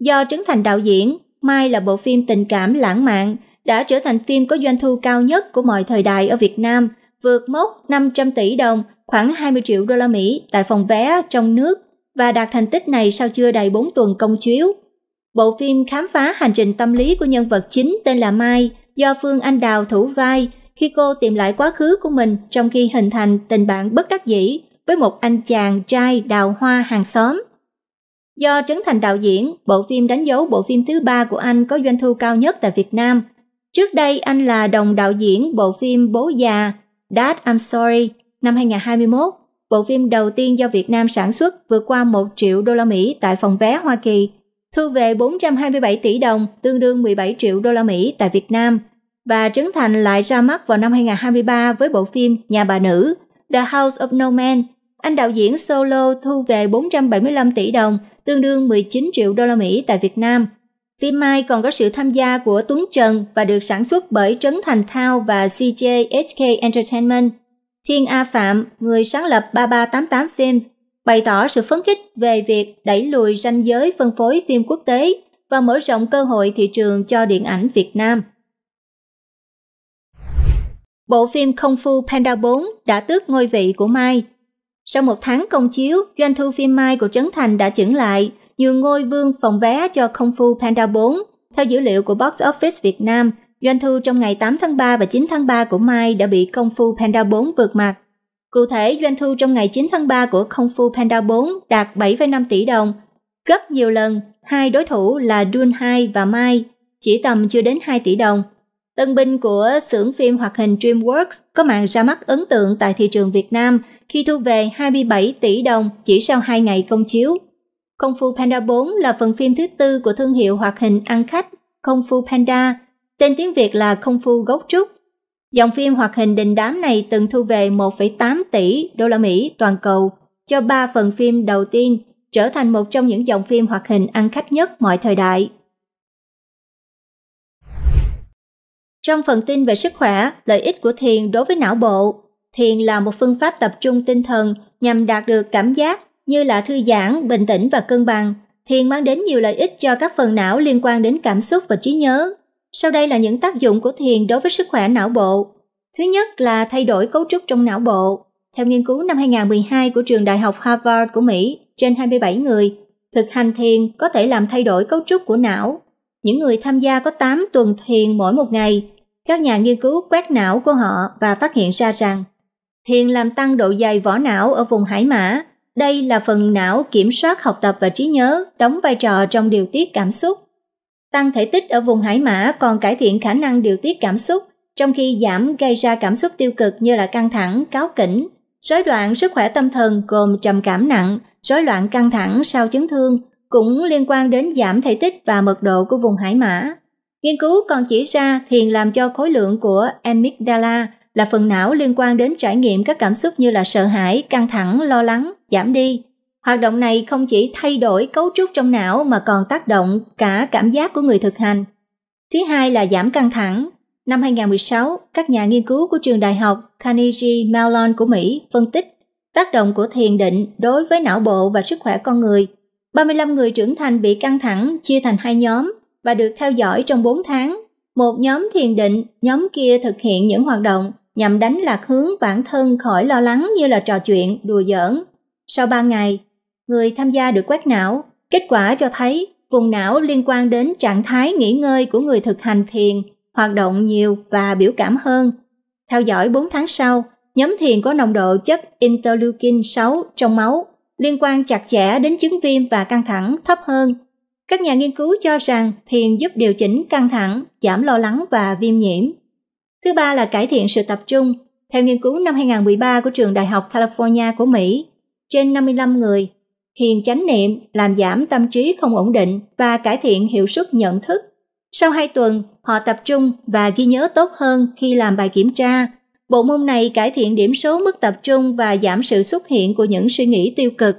A: Do Trấn Thành đạo diễn, Mai là bộ phim tình cảm lãng mạn, đã trở thành phim có doanh thu cao nhất của mọi thời đại ở Việt Nam, vượt mốc 500 tỷ đồng khoảng 20 triệu đô la Mỹ tại phòng vé trong nước và đạt thành tích này sau chưa đầy 4 tuần công chiếu. Bộ phim khám phá hành trình tâm lý của nhân vật chính tên là Mai do Phương Anh Đào thủ vai khi cô tìm lại quá khứ của mình trong khi hình thành tình bạn bất đắc dĩ với một anh chàng trai đào hoa hàng xóm. Do Trấn Thành đạo diễn, bộ phim đánh dấu bộ phim thứ ba của anh có doanh thu cao nhất tại Việt Nam. Trước đây anh là đồng đạo diễn bộ phim Bố già, Dad I'm Sorry năm 2021, bộ phim đầu tiên do Việt Nam sản xuất vượt qua 1 triệu đô la Mỹ tại phòng vé Hoa Kỳ, thu về 427 tỷ đồng, tương đương 17 triệu đô la Mỹ tại Việt Nam và Trấn Thành lại ra mắt vào năm 2023 với bộ phim Nhà bà nữ The House of No Man. Anh đạo diễn solo thu về 475 tỷ đồng, tương đương 19 triệu đô la Mỹ tại Việt Nam. Phim Mai còn có sự tham gia của Tuấn Trần và được sản xuất bởi Trấn Thành Thao và CJHK Entertainment. Thiên A Phạm, người sáng lập 3388 Films, bày tỏ sự phấn khích về việc đẩy lùi ranh giới phân phối phim quốc tế và mở rộng cơ hội thị trường cho điện ảnh Việt Nam. Bộ phim Kung Fu Panda 4 đã tước ngôi vị của Mai. Sau một tháng công chiếu, doanh thu phim Mai của Trấn Thành đã chững lại, nhường ngôi vương phòng vé cho Kung Fu Panda 4. Theo dữ liệu của Box Office Việt Nam, Doanh thu trong ngày 8 tháng 3 và 9 tháng 3 của Mai đã bị Công Phu Panda 4 vượt mặt. Cụ thể, doanh thu trong ngày 9 tháng 3 của Công Phu Panda 4 đạt 7,5 tỷ đồng, gấp nhiều lần hai đối thủ là Dun 2 và Mai, chỉ tầm chưa đến 2 tỷ đồng. Tân binh của xưởng phim hoạt hình DreamWorks có màn ra mắt ấn tượng tại thị trường Việt Nam khi thu về 27 tỷ đồng chỉ sau 2 ngày công chiếu. Công Phu Panda 4 là phần phim thứ tư của thương hiệu hoạt hình ăn khách Công Phu Panda – Tên tiếng Việt là Công phu gốc trúc. Dòng phim hoạt hình đình đám này từng thu về 1,8 tỷ đô la Mỹ toàn cầu cho 3 phần phim đầu tiên trở thành một trong những dòng phim hoạt hình ăn khách nhất mọi thời đại. Trong phần tin về sức khỏe, lợi ích của thiền đối với não bộ, thiền là một phương pháp tập trung tinh thần nhằm đạt được cảm giác như là thư giãn, bình tĩnh và cân bằng. Thiền mang đến nhiều lợi ích cho các phần não liên quan đến cảm xúc và trí nhớ. Sau đây là những tác dụng của thiền đối với sức khỏe não bộ. Thứ nhất là thay đổi cấu trúc trong não bộ. Theo nghiên cứu năm 2012 của trường Đại học Harvard của Mỹ, trên 27 người thực hành thiền có thể làm thay đổi cấu trúc của não. Những người tham gia có 8 tuần thiền mỗi một ngày. Các nhà nghiên cứu quét não của họ và phát hiện ra rằng thiền làm tăng độ dày vỏ não ở vùng hải mã. Đây là phần não kiểm soát học tập và trí nhớ, đóng vai trò trong điều tiết cảm xúc. Tăng thể tích ở vùng hải mã còn cải thiện khả năng điều tiết cảm xúc, trong khi giảm gây ra cảm xúc tiêu cực như là căng thẳng, cáo kỉnh. Rối loạn sức khỏe tâm thần gồm trầm cảm nặng, rối loạn căng thẳng sau chấn thương cũng liên quan đến giảm thể tích và mật độ của vùng hải mã. Nghiên cứu còn chỉ ra thiền làm cho khối lượng của amygdala là phần não liên quan đến trải nghiệm các cảm xúc như là sợ hãi, căng thẳng, lo lắng, giảm đi. Hoạt động này không chỉ thay đổi cấu trúc trong não mà còn tác động cả cảm giác của người thực hành. Thứ hai là giảm căng thẳng. Năm 2016, các nhà nghiên cứu của trường đại học Carnegie Mellon của Mỹ phân tích tác động của thiền định đối với não bộ và sức khỏe con người. 35 người trưởng thành bị căng thẳng chia thành hai nhóm và được theo dõi trong 4 tháng. Một nhóm thiền định, nhóm kia thực hiện những hoạt động nhằm đánh lạc hướng bản thân khỏi lo lắng như là trò chuyện, đùa giỡn. Sau 3 ngày, người tham gia được quét não. Kết quả cho thấy vùng não liên quan đến trạng thái nghỉ ngơi của người thực hành thiền, hoạt động nhiều và biểu cảm hơn. Theo dõi 4 tháng sau, nhóm thiền có nồng độ chất interleukin 6 trong máu liên quan chặt chẽ đến chứng viêm và căng thẳng thấp hơn. Các nhà nghiên cứu cho rằng thiền giúp điều chỉnh căng thẳng, giảm lo lắng và viêm nhiễm. Thứ ba là cải thiện sự tập trung. Theo nghiên cứu năm 2013 của trường Đại học California của Mỹ, trên 55 người Thiền chánh niệm làm giảm tâm trí không ổn định và cải thiện hiệu suất nhận thức. Sau 2 tuần, họ tập trung và ghi nhớ tốt hơn khi làm bài kiểm tra. Bộ môn này cải thiện điểm số mức tập trung và giảm sự xuất hiện của những suy nghĩ tiêu cực.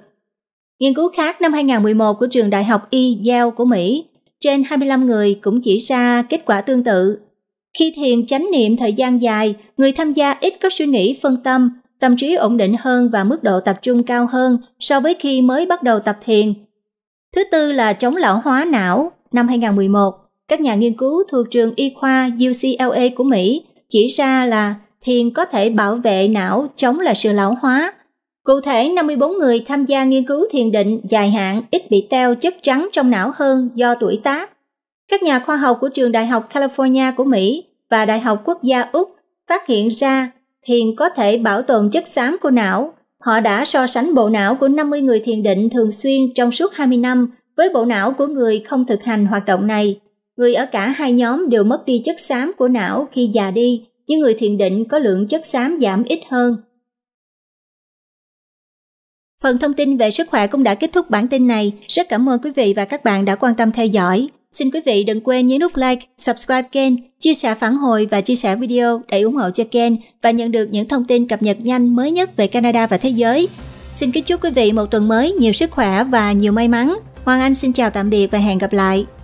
A: Nghiên cứu khác năm 2011 của trường đại học Y Yale của Mỹ, trên 25 người cũng chỉ ra kết quả tương tự. Khi thiền chánh niệm thời gian dài, người tham gia ít có suy nghĩ phân tâm tâm trí ổn định hơn và mức độ tập trung cao hơn so với khi mới bắt đầu tập thiền. Thứ tư là chống lão hóa não. Năm 2011, các nhà nghiên cứu thuộc trường y khoa UCLA của Mỹ chỉ ra là thiền có thể bảo vệ não chống lại sự lão hóa. Cụ thể, 54 người tham gia nghiên cứu thiền định dài hạn ít bị teo chất trắng trong não hơn do tuổi tác. Các nhà khoa học của trường Đại học California của Mỹ và Đại học Quốc gia Úc phát hiện ra thiền có thể bảo tồn chất xám của não. Họ đã so sánh bộ não của 50 người thiền định thường xuyên trong suốt 20 năm với bộ não của người không thực hành hoạt động này. Người ở cả hai nhóm đều mất đi chất xám của não khi già đi, nhưng người thiền định có lượng chất xám giảm ít hơn. Phần thông tin về sức khỏe cũng đã kết thúc bản tin này. Rất cảm ơn quý vị và các bạn đã quan tâm theo dõi. Xin quý vị đừng quên nhấn nút like, subscribe kênh, chia sẻ phản hồi và chia sẻ video để ủng hộ cho kênh và nhận được những thông tin cập nhật nhanh mới nhất về Canada và thế giới. Xin kính chúc quý vị một tuần mới nhiều sức khỏe và nhiều may mắn. Hoàng Anh xin chào tạm biệt và hẹn gặp lại.